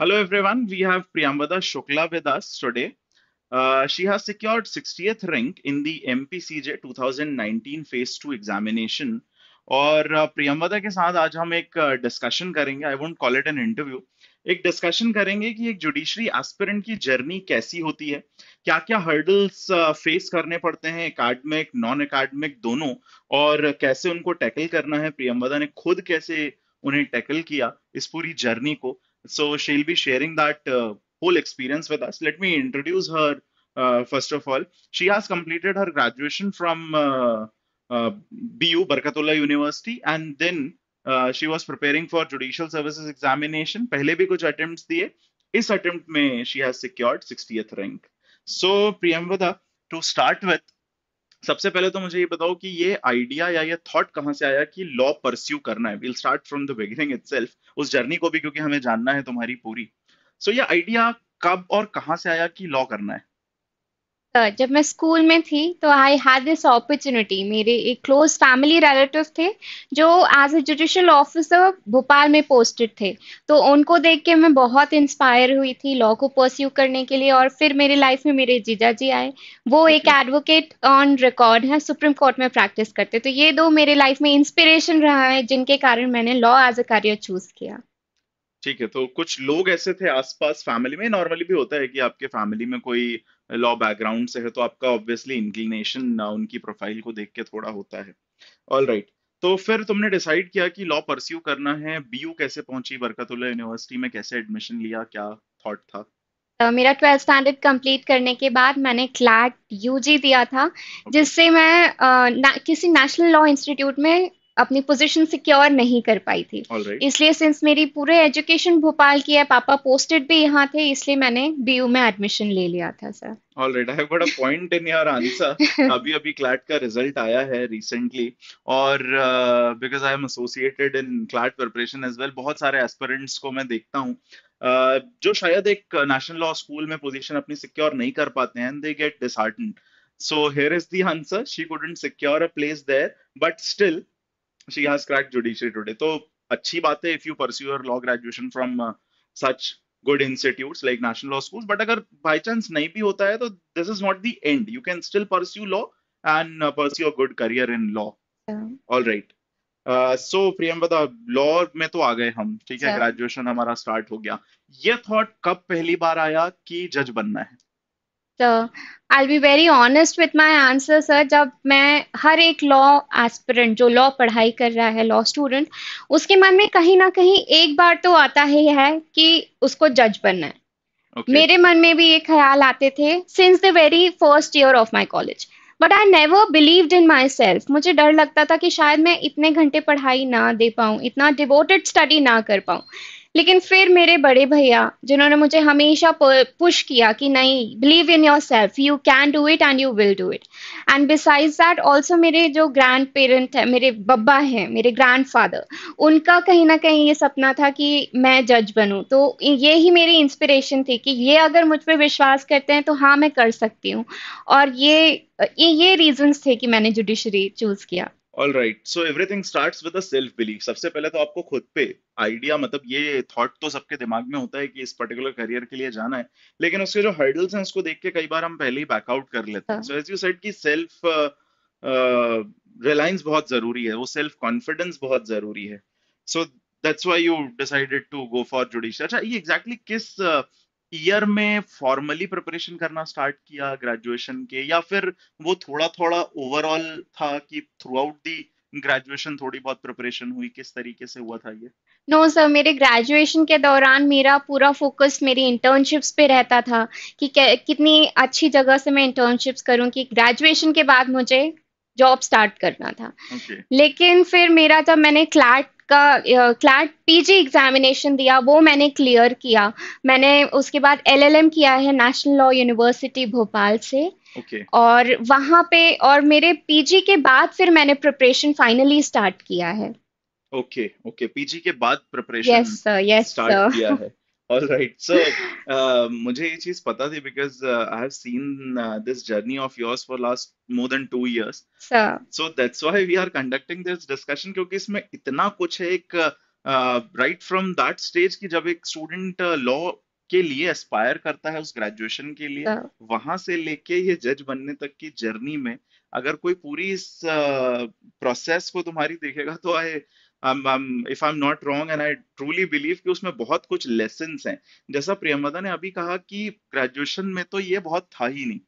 Hello everyone, we have Priyamvada Shukla with us today. Uh, she has secured 60th rank in the MPCJ 2019 Phase 2 examination. और Priyamvada uh, के साथ आज हम एक discussion uh, करेंगे I won't call it an interview एक discussion करेंगे कि एक जुडिशरी एस्पिरेंट की जर्नी कैसी होती है क्या क्या हर्डल्स फेस करने पड़ते हैं एकेडमिक नॉन एकेडमिक दोनों और कैसे उनको टैकल करना है प्रियमवदा ने खुद कैसे उन्हें टैकल किया इस पूरी जर्नी को So she'll be sharing that uh, whole experience with us. Let me introduce her uh, first of all. She has completed her graduation from uh, uh, BU, Barkatullah University, and then uh, she was preparing for Judicial Services Examination. Pehle bhi kuch attempts diye. Is attempt में she has secured 60th rank. So, Priyamvada, to start with, सबसे पहले तो मुझे ये बताओ कि ये idea या ये थॉट कहाँ से आया कि लॉ परस्यू करना है will start from the beginning itself उस जर्नी को भी क्योंकि हमें जानना है तुम्हारी पूरी सो so, ये आइडिया कब और कहाँ से आया कि लॉ करना है जब मैं स्कूल में थी तो आई हैड दिस अपॉर्चुनिटी मेरे एक क्लोज फैमिली रिलेटिव थे जो as a judicial officer Bhopal में पोस्टेड थे तो उनको देख के मैं बहुत इंस्पायर हुई थी लॉ को परस्यू करने के लिए और फिर मेरे लाइफ में मेरे जीजा जी आए वो एक एडवोकेट ऑन रिकॉर्ड है सुप्रीम कोर्ट में प्रैक्टिस करते तो ये दो मेरे लाइफ में इंस्पिरेशन रहा है जिनके कारण मैंने law as a career choose किया ठीक है तो कुछ लोग ऐसे थे आसपास फैमिली में नॉर्मली भी होता है कि आपके फैमिली में कोई लॉ बैकग्राउंड से है तो आपका ऑब्वियसली इंक्लिनेशन uh, उनकी प्रोफाइल को देख के थोड़ा होता है ऑल राइट right. तो फिर तुमने डिसाइड किया कि लॉ परस्यू करना है बीयू कैसे पहुंची बरकतुल्ला यूनिवर्सिटी में कैसे एडमिशन लिया क्या थॉट था Uh, मेरा ट्वेल्थ स्टैंडर्ड कंप्लीट करने के बाद मैंने क्लैट यूजी दिया था जिससे मैं uh, ना, किसी नेशनल लॉ इंस्टीट्यूट में अपनी पोजीशन सिक्योर नहीं कर पाई थी right. इसलिए सिंस मेरी पूरे एजुकेशन भोपाल की है पापा पोस्टेड भी यहाँ थे इसलिए मैंने बीयू में एडमिशन ले लिया था sir alright I have a point in your answer अभी अभी क्लैट का रिजल्ट आया है रिसेंटली और because I am associated in CLAT preparation as well बहुत सारे एस्पिरेंट्स को मैं देखता हूँ uh, जो शायद एक नेशनल लॉ स्कूल में पोजीशन अपनी सिक्योर नहीं कर पाते हैं they get disheartened so here is the answer she couldn't secure a place there but still she has cracked judiciary today. So, अच्छी बात है if you pursue your law graduation from uh, such good institutes like national law schools. But अगर by chance नहीं भी होता है तो this is not the end. You can still pursue law and uh, pursue a good career in law. Yeah. All right. सो प्रियम बता law में तो आ गए हम ठीक है ग्रेजुएशन हमारा स्टार्ट हो गया ये थॉट कब पहली बार आया कि जज बनना है I be very honest with my answer sir जब मैं हर एक लॉ एस्पिरेंट जो लॉ पढ़ाई कर रहा है लॉ स्टूडेंट उसके मन में कहीं ना कहीं एक बार तो आता ही है कि उसको जज बनना है okay. मेरे मन में भी ये ख्याल आते थे since the very first year of my college but I never believed in my self मुझे डर लगता था कि शायद मैं इतने घंटे पढ़ाई ना दे पाऊँ इतना डिवोटेड स्टडी ना कर पाऊँ लेकिन फिर मेरे बड़े भैया जिन्होंने मुझे हमेशा पुश किया कि नहीं believe in your self you can do it and you will do it and besides that also मेरे जो ग्रैंड पेरेंट है मेरे बब्बा हैं मेरे ग्रैंड फादर उनका कहीं ना कहीं ये सपना था कि मैं जज बनूँ तो ये ही मेरी इंस्पिरेशन थी कि ये अगर मुझ पर विश्वास करते हैं तो हाँ मैं कर सकती हूँ और ये ये, ये रीजन्स थे कि मैंने जुडिशरी चूज़ किया all right so everything start with self belief सबसे पहले तो आपको खुद पे आइडिया मतलब ये थॉट तो सबके दिमाग में होता है कि इस पर्टिकुलर करियर के लिए जाना है लेकिन उसके जो हर्डल्स हैं उसको देख के कई बार हम पहले ही बैकआउट कर लेते हैं सो एज यू सेड कि सेल्फ रिलायंस uh, uh, बहुत जरूरी है वो सेल्फ कॉन्फिडेंस बहुत जरूरी है so that's why you decided to go for judicial अच्छा ये एग्जैक्टली exactly किस uh, ईयर में फॉर्मली प्रिपरेशन करना स्टार्ट किया ग्रेजुएशन के या फिर वो थोड़ा थोड़ा ओवरऑल था कि थ्रू आउट दी ग्रेजुएशन थोड़ी बहुत प्रिपरेशन हुई किस तरीके से हुआ था ये नो no, सर मेरे ग्रेजुएशन के दौरान मेरा पूरा फोकस मेरी इंटर्नशिप्स पे रहता था कि कितनी अच्छी जगह से मैं इंटर्नशिप्स करूं कि ग्रेजुएशन के बाद मुझे जॉब स्टार्ट करना था okay. लेकिन फिर मेरा जब मैंने क्लैट का क्लैट पीजी एग्जामिनेशन दिया वो मैंने क्लियर किया मैंने उसके बाद एलएलएम किया है नेशनल लॉ यूनिवर्सिटी भोपाल से okay. और वहाँ पे और मेरे पीजी के बाद फिर मैंने प्रिपरेशन फाइनली स्टार्ट किया है ओके ओके पीजी के बाद preparation yes sir yes sir All right. So uh, मुझे ये चीज पता थी because I have seen this journey of yours for last more than two years so that's why we are conducting this discussion क्योंकि इसमें इतना कुछ है एक राइट फ्रॉम दैट स्टेज की जब एक स्टूडेंट लॉ uh, के लिए एस्पायर करता है उस ग्रेजुएशन के लिए सर वहां से लेके ये जज बनने तक की जर्नी में अगर कोई पूरी इस प्रोसेस uh, को तुम्हारी देखेगा तो आए if I am not wrong and I truly believe कि उसमें बहुत कुछ लेसन हैं जैसा प्रियमदा ने अभी कहा कि ग्रेजुएशन में तो ये बहुत था ही नहीं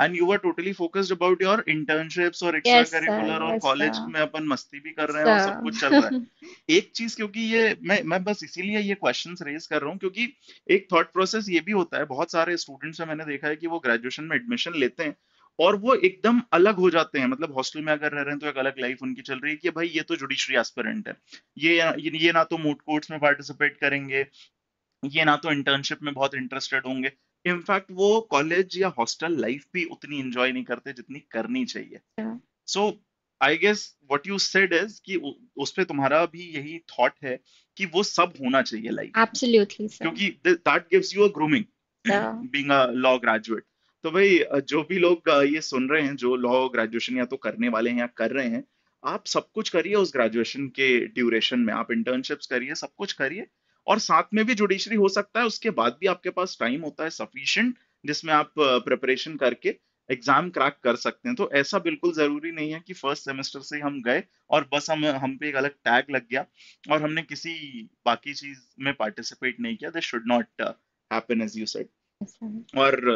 and you are totally focused about your internships और एक्स्ट्रा करिकुलर और कॉलेज में अपन मस्ती भी कर रहे हैं और सब कुछ चल रहा है एक चीज क्योंकि ये मैं मैं बस इसीलिए ये क्वेश्चंस रेज कर रहा हूँ क्योंकि एक थॉट प्रोसेस ये भी होता है बहुत सारे स्टूडेंट्स से मैंने देखा है कि वो ग्रेजुएशन में एडमिशन लेते हैं और वो एकदम अलग हो जाते हैं मतलब हॉस्टल में अगर रह रहे हैं तो एक अलग लाइफ उनकी चल रही है कि भाई ये तो जुडिशरी एस्पिरेंट है ये ये ना तो मूड कोर्ट्स में पार्टिसिपेट करेंगे ये ना तो इंटर्नशिप में बहुत इंटरेस्टेड होंगे इनफैक्ट वो कॉलेज या हॉस्टल लाइफ भी उतनी इंजॉय नहीं करते जितनी करनी चाहिए so I guess what you said is कि उस पर तुम्हारा भी यही थॉट है कि वो सब होना चाहिए लाइफ क्योंकि that gives you a grooming a law graduate तो भाई जो भी लोग ये सुन रहे हैं जो लॉ ग्रेजुएशन या तो करने वाले हैं या कर रहे हैं आप सब कुछ करिए उस ग्रेजुएशन के ड्यूरेशन में आप इंटर्नशिप्स करिए सब कुछ करिए और साथ में भी जुडिशरी हो सकता है उसके बाद भी आपके पास टाइम होता है सफिशियंट जिसमें आप प्रिपरेशन करके एग्जाम क्रैक कर सकते हैं तो ऐसा बिल्कुल जरूरी नहीं है कि फर्स्ट सेमेस्टर से हम गए और बस हम हम पे एक अलग टैग लग गया और हमने किसी बाकी चीज में पार्टिसिपेट नहीं किया this should not happen as you said और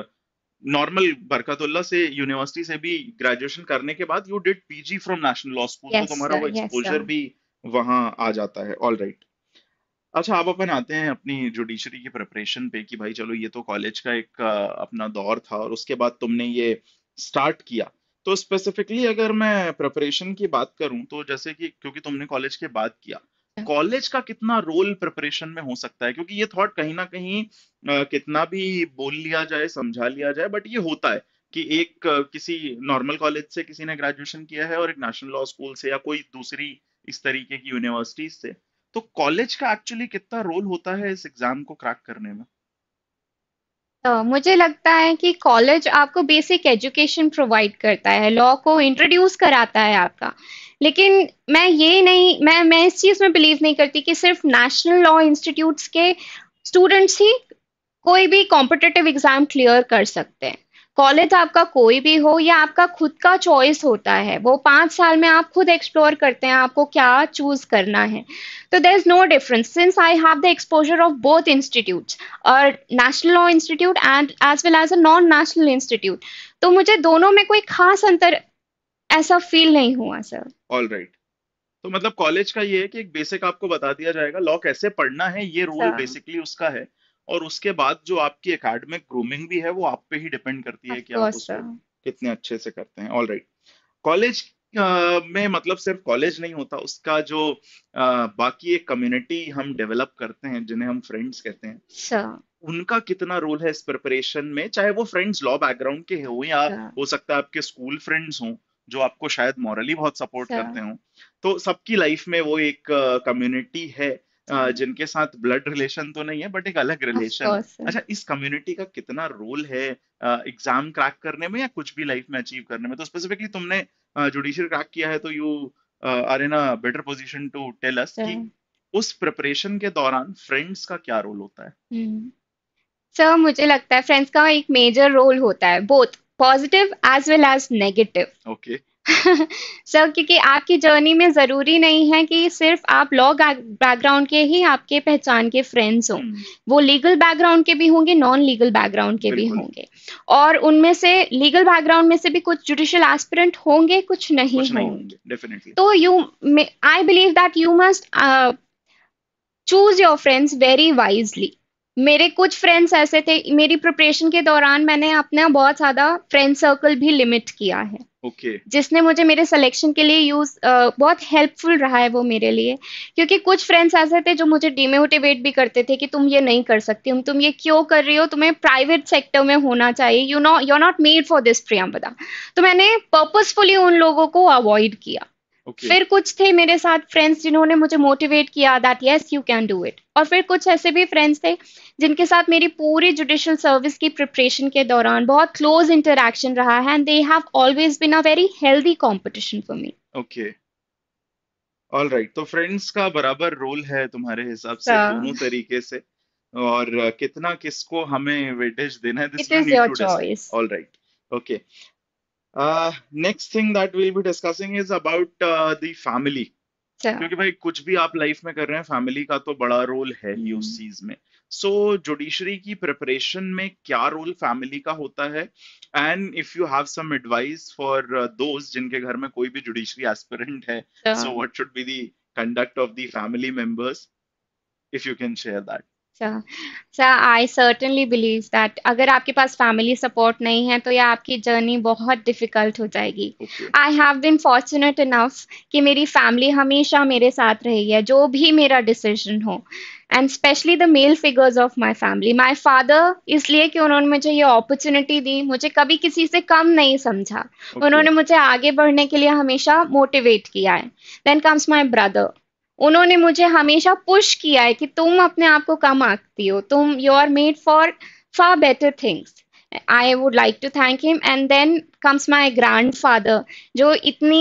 नॉर्मल बरकतुल्ला से यूनिवर्सिटी से भी ग्रेजुएशन करने के बाद you did PG from national law school तो तुम्हारा वो एक्सपोजर भी वहां आ जाता है ऑल राइट अच्छा आप अपन आते हैं अपनी जुडिशरी की प्रिपरेशन पे कि भाई चलो ये तो कॉलेज का एक अपना दौर था और उसके बाद तुमने ये स्टार्ट किया तो स्पेसिफिकली अगर मैं प्रिपरेशन की बात करूं तो जैसे कि क्योंकि तुमने कॉलेज के बाद किया कॉलेज का कितना रोल प्रिपरेशन में हो सकता है क्योंकि ये थॉट कहीं ना कहीं आ, कितना भी बोल लिया जाए समझा लिया जाए बट ये होता है कि एक किसी नॉर्मल कॉलेज से किसी ने ग्रेजुएशन किया है और एक नेशनल लॉ स्कूल से या कोई दूसरी इस तरीके की यूनिवर्सिटीज से तो कॉलेज का एक्चुअली कितना रोल होता है इस एग्जाम को क्रैक करने में तो मुझे लगता है कि कॉलेज आपको बेसिक एजुकेशन प्रोवाइड करता है, लॉ को इंट्रोड्यूस कराता है आपका। लेकिन मैं ये नहीं मैं मैं इस चीज़ में बिलीव नहीं करती कि सिर्फ नेशनल लॉ इंस्टीट्यूट्स के स्टूडेंट्स ही कोई भी कॉम्पिटेटिव एग्ज़ाम क्लियर कर सकते हैं। कॉलेज तो आपका कोई भी हो या आपका खुद का चॉइस होता है वो पांच साल में आप खुद एक्सप्लोर करते हैं आपको क्या चूज करना है तो there is no difference since I have the exposure of both institute और national law institute and as well as a non national institute तो मुझे दोनों में कोई खास अंतर ऐसा फील नहीं हुआ सर ऑल राइट तो मतलब कॉलेज का ये है कि एक बेसिक आपको बता दिया जाएगा लॉ कैसे पढ़ना है ये रोल बेसिकली हाँ। उसका है और उसके बाद जो आपकी एकेडमिक ग्रूमिंग भी है वो आप पे ही डिपेंड करती है कि आप उसको कितने अच्छे से करते हैं ऑलराइट कॉलेज Uh, में मतलब सिर्फ कॉलेज नहीं होता उसका जो uh, बाकी एक कम्युनिटी हम डेवलप करते हैं जिन्हें हम फ्रेंड्स कहते हैं sure. उनका कितना रोल है इस प्रिपरेशन में चाहे वो फ्रेंड्स लॉ बैकग्राउंड के हो या sure. हो सकता है आपके स्कूल फ्रेंड्स हों जो आपको शायद मॉरली बहुत सपोर्ट sure. करते हों तो सबकी लाइफ में वो एक कम्युनिटी है जिनके साथ ब्लड रिलेशन तो नहीं है बट एक अलग रिलेशन अच्छा इस कम्युनिटी का कितना रोल है एग्जाम क्रैक करने में या कुछ भी लाइफ में अचीव करने में तो स्पेसिफिकली तुमने जुडिशियल क्रैक किया है तो you are in a better position to tell us कि उस प्रिपरेशन के दौरान फ्रेंड्स का क्या रोल होता है सर hmm. so, मुझे लगता है फ्रेंड्स का एक मेजर रोल होता है both positive as well as negative okay sir so, क्योंकि आपकी जर्नी में ज़रूरी नहीं है कि सिर्फ आप लॉ बैकग्राउंड के ही आपके पहचान के फ्रेंड्स हों hmm. वो लीगल बैकग्राउंड के भी होंगे नॉन लीगल बैकग्राउंड के भी होंगे और उनमें से लीगल बैकग्राउंड में से भी कुछ जुडिशियल एस्पिरेंट होंगे कुछ नहीं होंगे तो you I believe that you must choose your friends very wisely मेरे कुछ फ्रेंड्स ऐसे थे मेरी प्रिपरेशन के दौरान मैंने अपना बहुत ज़्यादा फ्रेंड सर्कल भी लिमिट किया है okay. जिसने मुझे मेरे सिलेक्शन के लिए यूज uh, बहुत हेल्पफुल रहा है वो मेरे लिए क्योंकि कुछ फ्रेंड्स ऐसे थे जो मुझे डिमोटिवेट भी करते थे कि तुम ये नहीं कर सकती हम तुम ये क्यों कर रही हो तुम्हें प्राइवेट सेक्टर में होना चाहिए you know you are not made for this Priyambada तो मैंने पर्पजफुली उन लोगों को अवॉइड किया okay. फिर कुछ थे मेरे साथ फ्रेंड्स जिन्होंने मुझे मोटिवेट किया that yes you can do it और फिर कुछ ऐसे भी फ्रेंड्स थे जिनके साथ मेरी पूरी जुडिशियल सर्विस की प्रिपरेशन के दौरान बहुत क्लोज इंटरेक्शन रहा है and they have always been a very healthy competition for me okay all right तो फ्रेंड्स का बराबर रोल है तुम्हारे हिसाब से हाँ। दोनों तरीके से और कितना किसको हमें वेटेज देना है this is your choice all right okay next thing that will be discussing is about the family क्योंकि भाई कुछ भी आप लाइफ में कर रहे हैं फैमिली का तो बड़ा रोल है ही उस mm-hmm. चीज में सो so, जुडिशरी की प्रिपरेशन में क्या रोल फैमिली का होता है and if you have some advice for दोस्त जिनके घर में कोई भी जुडिशरी एस्पिरेंट है so what should be the conduct of the family members if you can share that sir I certainly believe that अगर आपके पास फैमिली सपोर्ट नहीं है तो यह आपकी जर्नी बहुत डिफिकल्ट हो जाएगी I have been fortunate enough कि मेरी फैमिली हमेशा मेरे साथ रही है जो भी मेरा डिसीजन हो and specially the male figures of my family my father इसलिए कि उन्होंने मुझे ये अपॉर्चुनिटी दी मुझे कभी किसी से कम नहीं समझा okay. उन्होंने मुझे आगे बढ़ने के लिए हमेशा मोटिवेट किया है देन कम्स माई ब्रदर उन्होंने मुझे हमेशा पुश किया है कि तुम अपने आप को कम आंकती हो तुम you are made for far better things I would like to thank him and then comes my grand father जो इतनी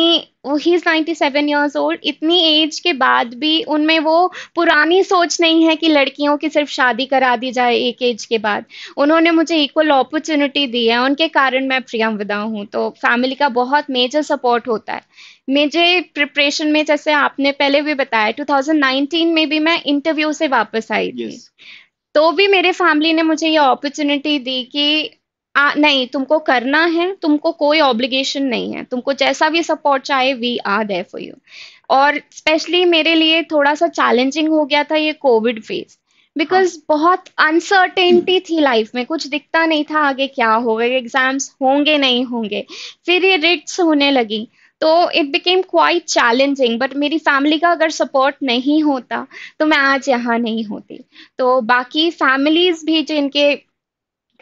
ही is ninety seven years old इतनी एज के बाद भी उनमें वो पुरानी सोच नहीं है कि लड़कियों की सिर्फ शादी करा दी जाए एक एज के बाद उन्होंने मुझे इक्वल अपॉर्चुनिटी दी है उनके कारण मैं विदा हूँ तो फैमिली का बहुत मेजर सपोर्ट होता है मुझे प्रिपरेशन में जैसे आपने पहले भी बताया 2019 में भी मैं इंटरव्यू से वापस आई थी yes. तो भी मेरे फैमिली ने मुझे ये अपॉर्चुनिटी दी कि आ, नहीं तुमको करना है तुमको कोई ऑब्लिगेशन नहीं है तुमको जैसा भी सपोर्ट चाहे we are there for you और स्पेशली मेरे लिए थोड़ा सा चैलेंजिंग हो गया था ये कोविड फेज बिकॉज हाँ. बहुत अनसर्टेनिटी थी लाइफ में कुछ दिखता नहीं था आगे क्या होगा एग्जाम्स होंगे नहीं होंगे फिर ये रिट्स होने लगी तो it became quite challenging but मेरी फैमिली का अगर सपोर्ट नहीं होता तो मैं आज यहाँ नहीं होती तो बाकी फैमिलीज भी जिनके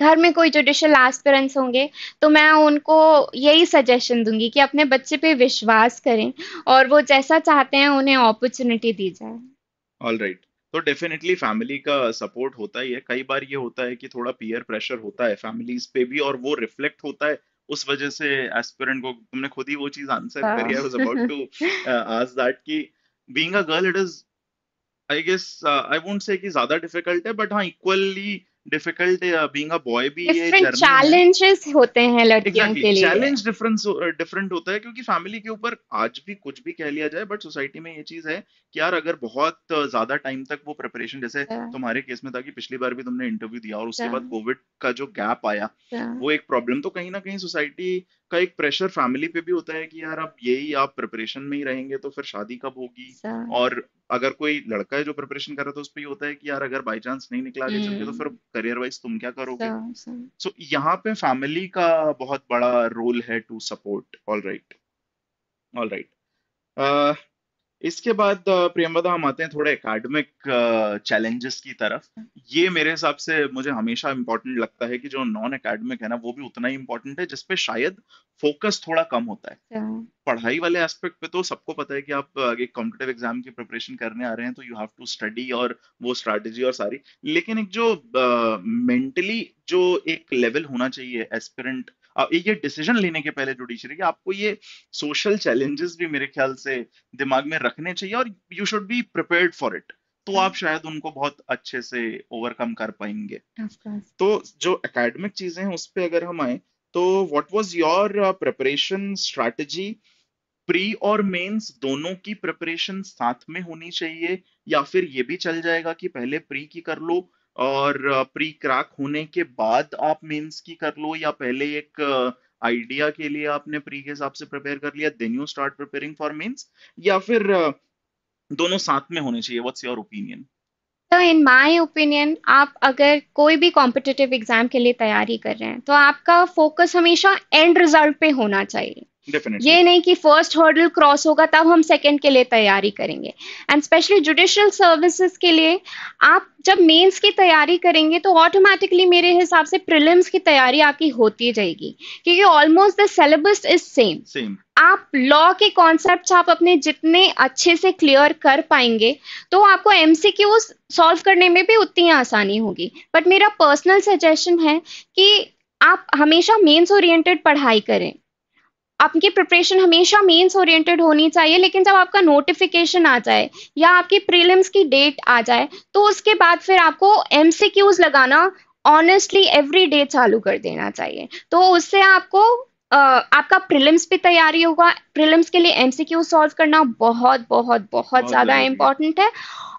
घर में कोई जुडिशल एस्पिरेंट्स होंगे तो मैं उनको यही सजेशन दूंगी कि अपने बच्चे पे विश्वास करें और वो जैसा चाहते हैं उन्हें अपॉर्चुनिटी दी जाए ऑल राइट right. तो डेफिनेटली फैमिली का सपोर्ट होता ही है कई बार ये होता है कि थोड़ा पीयर प्रेशर होता है फैमिलीज पे भी और वो रिफ्लेक्ट होता है उस वजह से एस्पिरेंट को तुमने खुद ही वो चीज आंसर हाँ। करी I was about to ask that कि being a girl it is I guess I won't say कि ज्यादा डिफिकल्ट है बट हां equally difficult being a boy भी ये चैलेंजेस होते हैं लड़कियों exactly, के लिए चैलेंज डिफरेंस डिफरेंट होता है क्योंकि फैमिली के ऊपर आज भी कुछ भी कह लिया जाए बट सोसाइटी में ये चीज है कि यार अगर बहुत uh, ज्यादा टाइम तक वो प्रिपरेशन जैसे तुम्हारे केस में था कि पिछली बार भी तुमने इंटरव्यू दिया और उसके बाद कोविड का जो गैप आया वो एक प्रॉब्लम तो कहीं ना कहीं सोसाइटी का एक प्रेशर फैमिली पे भी होता है कि यार अब यही आप प्रिपरेशन में ही रहेंगे तो फिर शादी कब होगी और अगर कोई लड़का है जो प्रिपरेशन कर रहा था तो उस पर होता है कि यार अगर बाई चांस नहीं निकला आगे चल के तो हम्म। फिर करियर वाइज तुम क्या करोगे सो यहाँ पे फैमिली का बहुत बड़ा रोल है to support all right all right इसके बाद प्रियंबदा हम आते हैं थोड़े एकेडमिक चैलेंजेस की तरफ ये मेरे हिसाब से मुझे हमेशा इम्पोर्टेंट लगता है कि जो नॉन एकेडमिक है ना वो भी उतना ही इम्पोर्टेंट है जिसपे शायद फोकस थोड़ा कम होता है पढ़ाई वाले एस्पेक्ट पे तो सबको पता है कि आप एक कॉम्पिटेटिव एग्जाम की प्रिपरेशन करने आ रहे हैं तो यू हैव टू स्टडी और वो स्ट्रेटेजी और सारी लेकिन एक जो मेंटली uh, जो एक लेवल होना चाहिए एस्पिरेंट ये डिसीजन लेने के पहले जुडिशरी आपको ये सोशल चैलेंजेस भी मेरे ख्याल से दिमाग में रखने चाहिए और you should be prepared for it तो आप हम्म। शायद उनको बहुत अच्छे से ओवरकम कर पाएंगे तो जो एकेडमिक चीजें हैं उस पर अगर हम आए तो what was your preparation strategy pre और मेंस दोनों की प्रिपरेशन साथ में होनी चाहिए या फिर ये भी चल जाएगा कि पहले प्री की कर लो और प्री क्रैक होने के बाद आप मेंस की कर लो या पहले एक आइडिया के लिए आपने प्री के हिसाब से प्रिपेयर कर लिया then you start preparing for mains या फिर दोनों साथ में होने चाहिए व्हाट्स योर ओपिनियन तो इन माय ओपिनियन आप अगर कोई भी कॉम्पिटिटिव एग्जाम के लिए तैयारी कर रहे हैं तो आपका फोकस हमेशा एंड रिजल्ट पे होना चाहिए Definitely. ये नहीं कि फर्स्ट हर्डल क्रॉस होगा तब हम सेकंड के लिए तैयारी करेंगे एंड स्पेशली जुडिशियल सर्विसेज के लिए आप जब मेंस की तैयारी करेंगे तो ऑटोमेटिकली मेरे हिसाब से प्रिलिम्स की तैयारी आपकी होती जाएगी क्योंकि almost the syllabus is same same आप लॉ के कॉन्सेप्ट आप अपने जितने अच्छे से क्लियर कर पाएंगे तो आपको एमसीक्यू सॉल्व करने में भी उतनी आसानी होगी बट मेरा पर्सनल सजेशन है कि आप हमेशा मेंस ओरिएंटेड पढ़ाई करें आपकी प्रिपरेशन हमेशा मेंस ओरिएंटेड होनी चाहिए लेकिन जब आपका नोटिफिकेशन आ जाए या आपकी प्रीलिम्स की डेट आ जाए तो उसके बाद फिर आपको एम लगाना ऑनेस्टली एवरी डे चालू कर देना चाहिए तो उससे आपको Uh, आपका प्रिलिम्स पे तैयारी होगा प्रिलिम्स के लिए एमसीक्यू सॉल्व करना बहुत बहुत बहुत, बहुत ज्यादा इम्पोर्टेंट है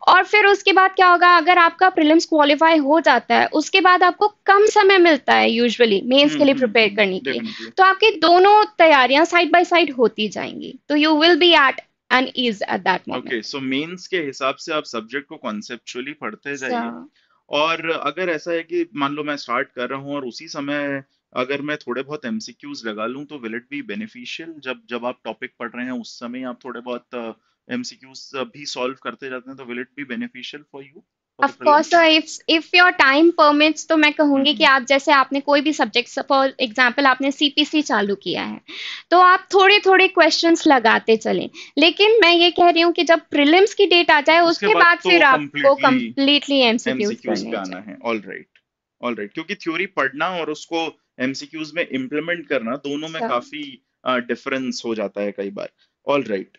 और फिर उसके बाद क्या होगा अगर आपका प्रिलिम्स क्वालिफाई हो जाता है उसके बाद आपको कम समय मिलता है यूजुअली मेंस के लिए प्रिपेयर हम्म, हम्म, करने के लिए तो आपकी दोनों तैयारियां साइड बाय साइड होती जाएंगी तो you will be at an is at that moment okay so mains के हिसाब से आप सब्जेक्ट को कॉन्सेप्चुअली पढ़ते जाइए और अगर ऐसा है कि मान लो मैं स्टार्ट कर रहा हूँ और उसी समय अगर मैं थोड़े बहुत एमसीक्यूज लगा लूँ तो विल इट बी बेनिफिशियल जब जब आप टॉपिक पढ़ रहे हैं उस समय आप थोड़े बहुत एमसीक्यूज भी सॉल्व करते जाते हैं तो will it be beneficial for you course, sir. If if your time permits, तो मैं कहूंगी कि mm-hmm. आप जैसे आपने कोई भी सब्जेक्ट फॉर एग्जांपल आपने सीपीसी चालू किया है तो आप थोड़े थोड़े क्वेश्चंस लगाते चले लेकिन मैं ये कह रही हूँ कि जब प्रीलिम्स की डेट आ जाए उसके, उसके बाद तो फिर आपको कंप्लीटली एमसीक्यूज पे आना है ऑल राइट क्योंकि थ्योरी पढ़ना और उसको एमसीक्यूज में इम्प्लीमेंट करना दोनों में काफी डिफरेंस हो जाता है कई बार ऑल ऑलराइट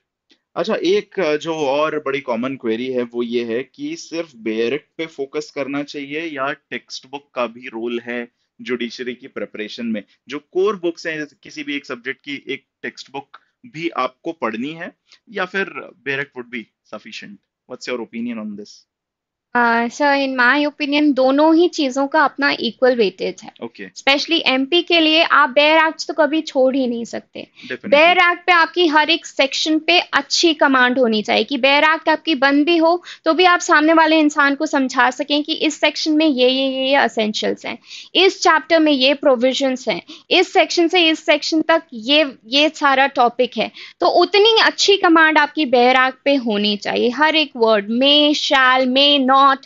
अच्छा एक जो और बड़ी कॉमन क्वेरी है वो ये है कि सिर्फ बेयरक पे फोकस करना चाहिए या टेक्स्ट बुक का भी रोल है जुडिशरी की प्रिपरेशन में जो कोर बुक्स हैं किसी भी एक सब्जेक्ट की एक टेक्स्ट बुक भी आपको पढ़नी है या फिर bare act would be sufficient what's your opinion on this sir in my opinion दोनों ही चीजों का अपना इक्वल वेटेज है ओके स्पेशली एमपी के लिए आप बेयर एक्ट तो कभी छोड़ ही नहीं सकते बेयर एक्ट पे आपकी हर एक सेक्शन पे अच्छी कमांड होनी चाहिए कि बेयर एक्ट आपकी बंद भी हो तो भी आप सामने वाले इंसान को समझा सकें कि इस सेक्शन में ये ये ये असेंशियल्स हैं इस चैप्टर में ये प्रोविजन हैं इस सेक्शन से इस सेक्शन तक ये ये सारा टॉपिक है तो उतनी अच्छी कमांड आपकी बेयर एक्ट पे होनी चाहिए हर एक वर्ड में शैल मे नॉट नॉट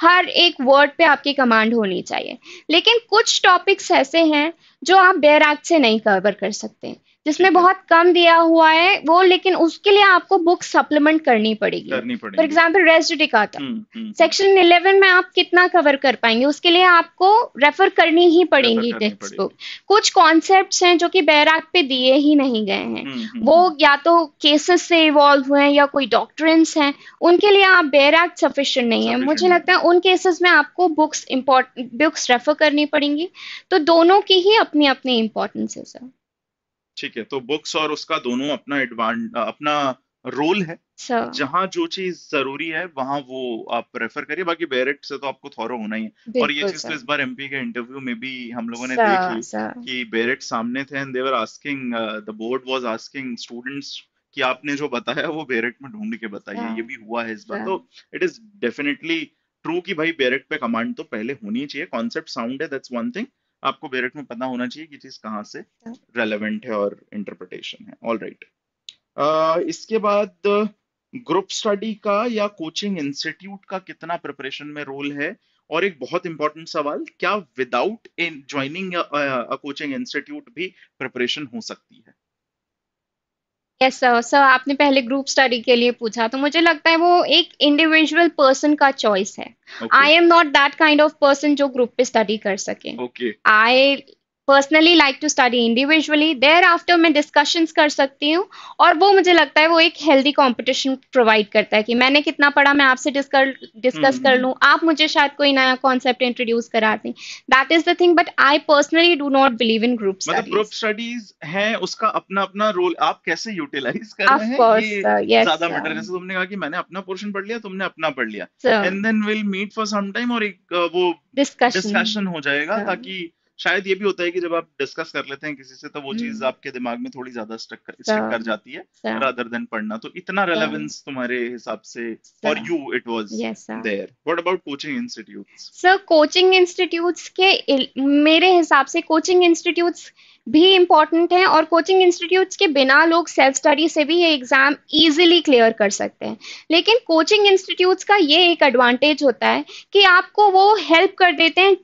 हर एक वर्ड पे आपकी कमांड होनी चाहिए लेकिन कुछ टॉपिक्स ऐसे हैं जो आप बेराग से नहीं कवर कर सकते जिसमें बहुत कम दिया हुआ है वो लेकिन उसके लिए आपको बुक सप्लीमेंट करनी पड़ेगी फॉर एग्जाम्पल रेस्टिक आता सेक्शन इलेवन में आप कितना कवर कर पाएंगे उसके लिए आपको रेफर करनी ही पड़ेगी टेक्स्ट बुक कुछ कॉन्सेप्ट हैं जो कि बैराग पे दिए ही नहीं गए हैं हम्म, हम्म, वो हम्म। या तो केसेस से इवॉल्व हुए हैं या कोई डॉक्टर हैं उनके लिए आप बैराग सफिशियंट नहीं है मुझे लगता है उन केसेस में आपको बुक्स इम्पोर्ट बुक्स रेफर करनी पड़ेंगी तो दोनों की ही अपनी अपनी इम्पोर्टेंस है सर ठीक है तो बुक्स और उसका दोनों अपना एडवांट अपना रोल है जहाँ जो चीज जरूरी है वहाँ वो आप प्रेफर करिए बाकी बेरेट से तो आपको थोरो होना ही है और ये चीज तो इस बार एमपी के इंटरव्यू में भी हम लोगों ने देखी so. कि बेरेट सामने थे and they were asking the board was asking students कि आपने जो बताया वो बेरेट में ढूंढ के बताइए yeah. ये भी हुआ है इस बार yeah. तो इट इज डेफिनेटली ट्रू कि भाई बेरेट पे कमांड तो पहले होनी चाहिए कॉन्सेप्ट साउंड है दैट्स वन थिंग आपको बेरेट में पता होना चाहिए कि चीज कहाँ से रेलेवेंट हाँ। है और इंटरप्रिटेशन है ऑल राइट uh, इसके बाद ग्रुप uh, स्टडी का या कोचिंग इंस्टीट्यूट का कितना प्रिपरेशन में रोल है और एक बहुत इंपॉर्टेंट सवाल क्या विदाउट ज्वाइनिंग कोचिंग इंस्टीट्यूट भी प्रिपरेशन हो सकती है यस सर सर आपने पहले ग्रुप स्टडी के लिए पूछा तो मुझे लगता है वो एक इंडिविजुअल पर्सन का चॉइस है I am not that kind of person जो ग्रुप पे स्टडी कर सके I personally like to study individually there after मैं डिस्कशंस कर सकती हूँ और वो मुझे लगता है वो एक हेल्दी कॉम्पिटिशन प्रोवाइड करता है कि मैंने कितना पढ़ा मैं आपसे डिस्कस डिस्कस कर हम्म। लूँ आप मुझे शायद कोई नया कॉन्सेप्ट इंट्रोड्यूस करा दें that is the thing but I personally do not believe in group group studies है उसका अपना अपना रोल आप कैसे यूटिलाइज कर रहे हैं ज्यादा मैटर जैसे तुमने कहा कि मैंने अपना पोर्शन पढ़ लिया तुमने अपना पढ़ लिया and then will meet for some time और एक वो डिस्कशन हो जाएगा ताकि शायद ये भी होता है कि जब आप डिस्कस कर लेते हैं किसी से तो वो हम्म। चीज आपके दिमाग में थोड़ी ज्यादा स्टक स्टक कर जाती है रादर देन पढ़ना तो इतना रेलेवेंस तुम्हारे हिसाब से for you it was there what about coaching institutes sir coaching institutes के मेरे हिसाब से कोचिंग इंस्टीट्यूट्स भी इम्पॉर्टेंट है और कोचिंग इंस्टीट्यूट्स के बिना लोग सेल्फ स्टडी से भी ये एग्ज़ाम इजीली क्लियर कर सकते हैं लेकिन कोचिंग इंस्टीट्यूट्स का ये एक एडवांटेज होता है कि आपको वो हेल्प कर देते हैं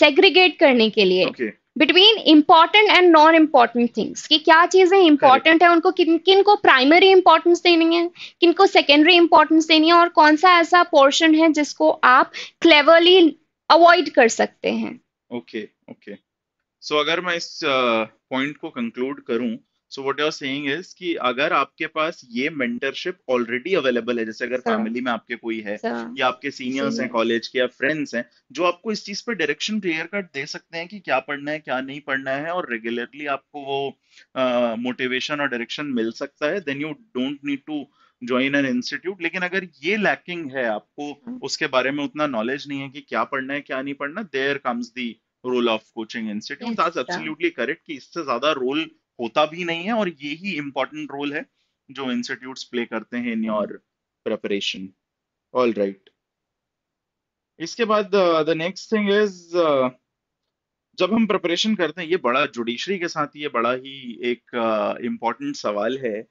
सेग्रीगेट करने के लिए between important and non important things कि क्या चीजें इंपॉर्टेंट है उनको किन किन को प्राइमरी इंपॉर्टेंस देनी है किन को सेकेंडरी इंपॉर्टेंस देनी है और कौन सा ऐसा पोर्शन है जिसको आप क्लेवरली अवॉइड कर सकते हैं ओके ओके सो अगर मैं इस पॉइंट uh, को कंक्लूड करूं so what are saying is कि अगर आपके पास ये मेंटरशिप ऑलरेडी अवेलेबल है जैसे अगर फैमिली में आपके कोई है या आपके सीनियर्स हैं कॉलेज के या फ्रेंड्स हैं जो आपको इस चीज पर डायरेक्शन क्लियर कट दे सकते हैं कि क्या पढ़ना है क्या नहीं पढ़ना है और रेगुलरली आपको वो मोटिवेशन uh, और डायरेक्शन मिल सकता है then you don't need to join an institute लेकिन अगर ये लैकिंग है आपको hmm. उसके बारे में उतना नॉलेज नहीं है कि क्या पढ़ना है क्या नहीं पढ़ना there comes the role of coaching institute absolutely correct कि इससे ज्यादा रोल होता भी नहीं है और ये ही इम्पोर्टेंट रोल है जो इंस्टीट्यूट प्ले करते हैं in your preparation all right इसके बाद द नेक्स्ट थिंग इज जब हम प्रिपरेशन करते हैं ये बड़ा जुडिशरी के साथ ये बड़ा ही एक इम्पॉर्टेंट uh, सवाल है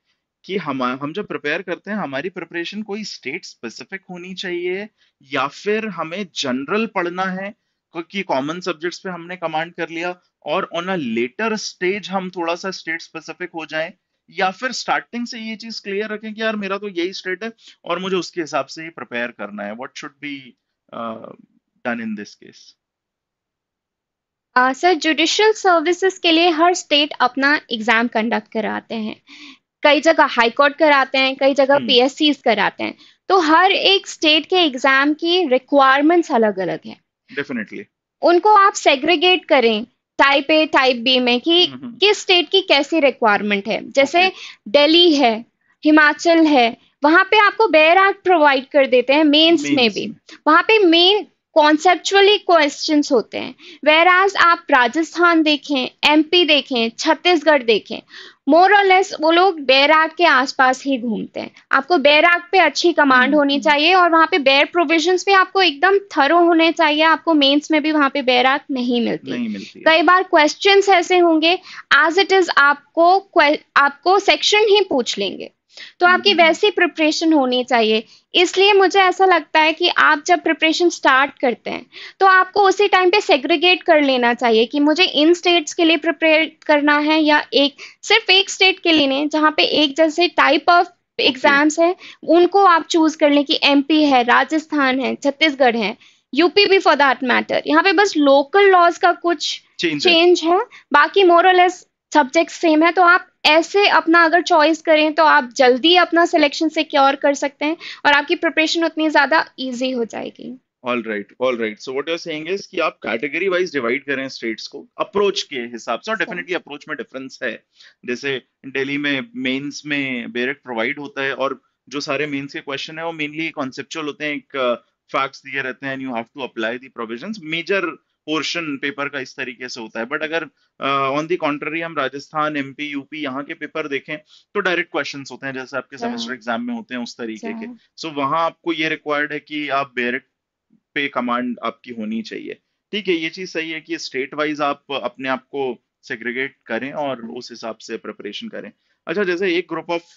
कि हम हम जब प्रिपेयर करते हैं हमारी प्रिपरेशन कोई स्टेट स्पेसिफिक होनी चाहिए या फिर हमें जनरल पढ़ना है कि कॉमन सब्जेक्ट्स पे हमने कमांड कर लिया और ऑन अ लेटर स्टेज हम थोड़ा सा स्टेट स्पेसिफिक हो जाएं या फिर स्टार्टिंग से ये चीज क्लियर रखें कि यार मेरा तो यही स्टेट है और मुझे उसके हिसाब से ही प्रिपेयर करना है what should be done in this case sir judicial services के लिए हर स्टेट अपना एग्जाम कंडक्ट कराते हैं कई जगह हाई कोर्ट कराते हैं कई जगह पीएससी हम्म। कराते हैं तो हर एक स्टेट के एग्जाम की रिक्वायरमेंट्स अलग अलग है डेफिनेटली उनको आप सेग्रीगेट करें टाइप ए टाइप बी में कि हम्म, हम्म। किस स्टेट की कैसी रिक्वायरमेंट है जैसे दिल्ली है हिमाचल है वहां पे आपको बेर एक्ट प्रोवाइड कर देते हैं मेंस में भी वहां पे मेन कॉन्सेप्चुअली क्वेश्चन होते हैं वेर एज आप राजस्थान देखें एमपी देखें छत्तीसगढ़ देखें मोर और लेस वो लोग बैराग के आसपास ही घूमते हैं आपको बैराग पे अच्छी कमांड हम्म। होनी चाहिए और वहाँ पे बैर प्रोविजंस पे आपको एकदम थरो होने चाहिए आपको मेंस में भी वहाँ पे बैराग नहीं मिलती, कई बार क्वेश्चंस ऐसे होंगे एज इट इज आपको आपको सेक्शन ही पूछ लेंगे तो आपकी हम्म। वैसी प्रिपरेशन होनी चाहिए इसलिए मुझे ऐसा लगता है कि आप जब प्रिपरेशन स्टार्ट करते हैं तो आपको उसी टाइम पे सेग्रीगेट कर लेना चाहिए कि मुझे इन स्टेट्स के लिए प्रिपेयर करना है या एक सिर्फ एक स्टेट के लिए नहीं जहाँ पे एक जैसे टाइप ऑफ एग्जाम्स हैं उनको आप चूज कर लें कि एमपी है राजस्थान है छत्तीसगढ़ है यूपी भी फॉर दैट मैटर यहाँ पे बस लोकल लॉज का कुछ चेंज है बाकी मोरलेस सब्जेक्ट सेम है तो आप ऐसे अपना अगर चॉइस करें तो आप जल्दी अपना सिलेक्शन सिक्योर कर सकते हैं और आपकी प्रिपरेशन उतनी ज़्यादा ईजी हो जाएगी all right all right so what you are saying कि आप कैटेगरी वाइज डिवाइड करें स्टेट्स को अप्रोच के हिसाब से और डेफिनेटली अप्रोच में डिफरेंस है जैसे डेली में मेन्स में बैरक प्रोवाइड होता है और जो सारे मेन्स के क्वेश्चन है वो मेनली कॉन्सेप्चुअल होते हैं एक फैक्ट्स uh, दिए रहते हैं and you have to apply the provisions major portion paper का इस तरीके से होता है बट अगर ऑन दी कॉन्ट्ररी हम राजस्थान एमपी यूपी यहाँ के पेपर देखें तो डायरेक्ट क्वेश्चन होते हैं जैसे आपके सेमेस्टर हाँ। एग्जाम में होते हैं उस तरीके के सो हाँ। so, वहां आपको ये रिक्वायर्ड है कि आप बेरिट पे कमांड आपकी होनी चाहिए ठीक है ये चीज सही है कि स्टेट वाइज आप अपने आप को सेग्रीगेट करें और उस हिसाब से प्रिपरेशन करें अच्छा जैसे एक ग्रुप ऑफ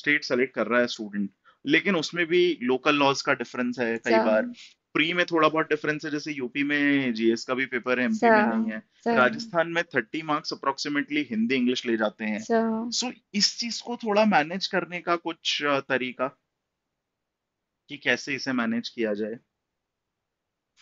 स्टेट सेलेक्ट कर रहा है स्टूडेंट लेकिन उसमें भी लोकल लॉज का डिफरेंस है कई अच्छा। बार प्री में थोड़ा बहुत डिफरेंस है जैसे यूपी में जीएस का भी पेपर है एमपी में नहीं है राजस्थान में thirty marks approximately Hindi English ले जाते हैं सो so, इस चीज को थोड़ा मैनेज करने का कुछ तरीका कि कैसे इसे मैनेज किया जाए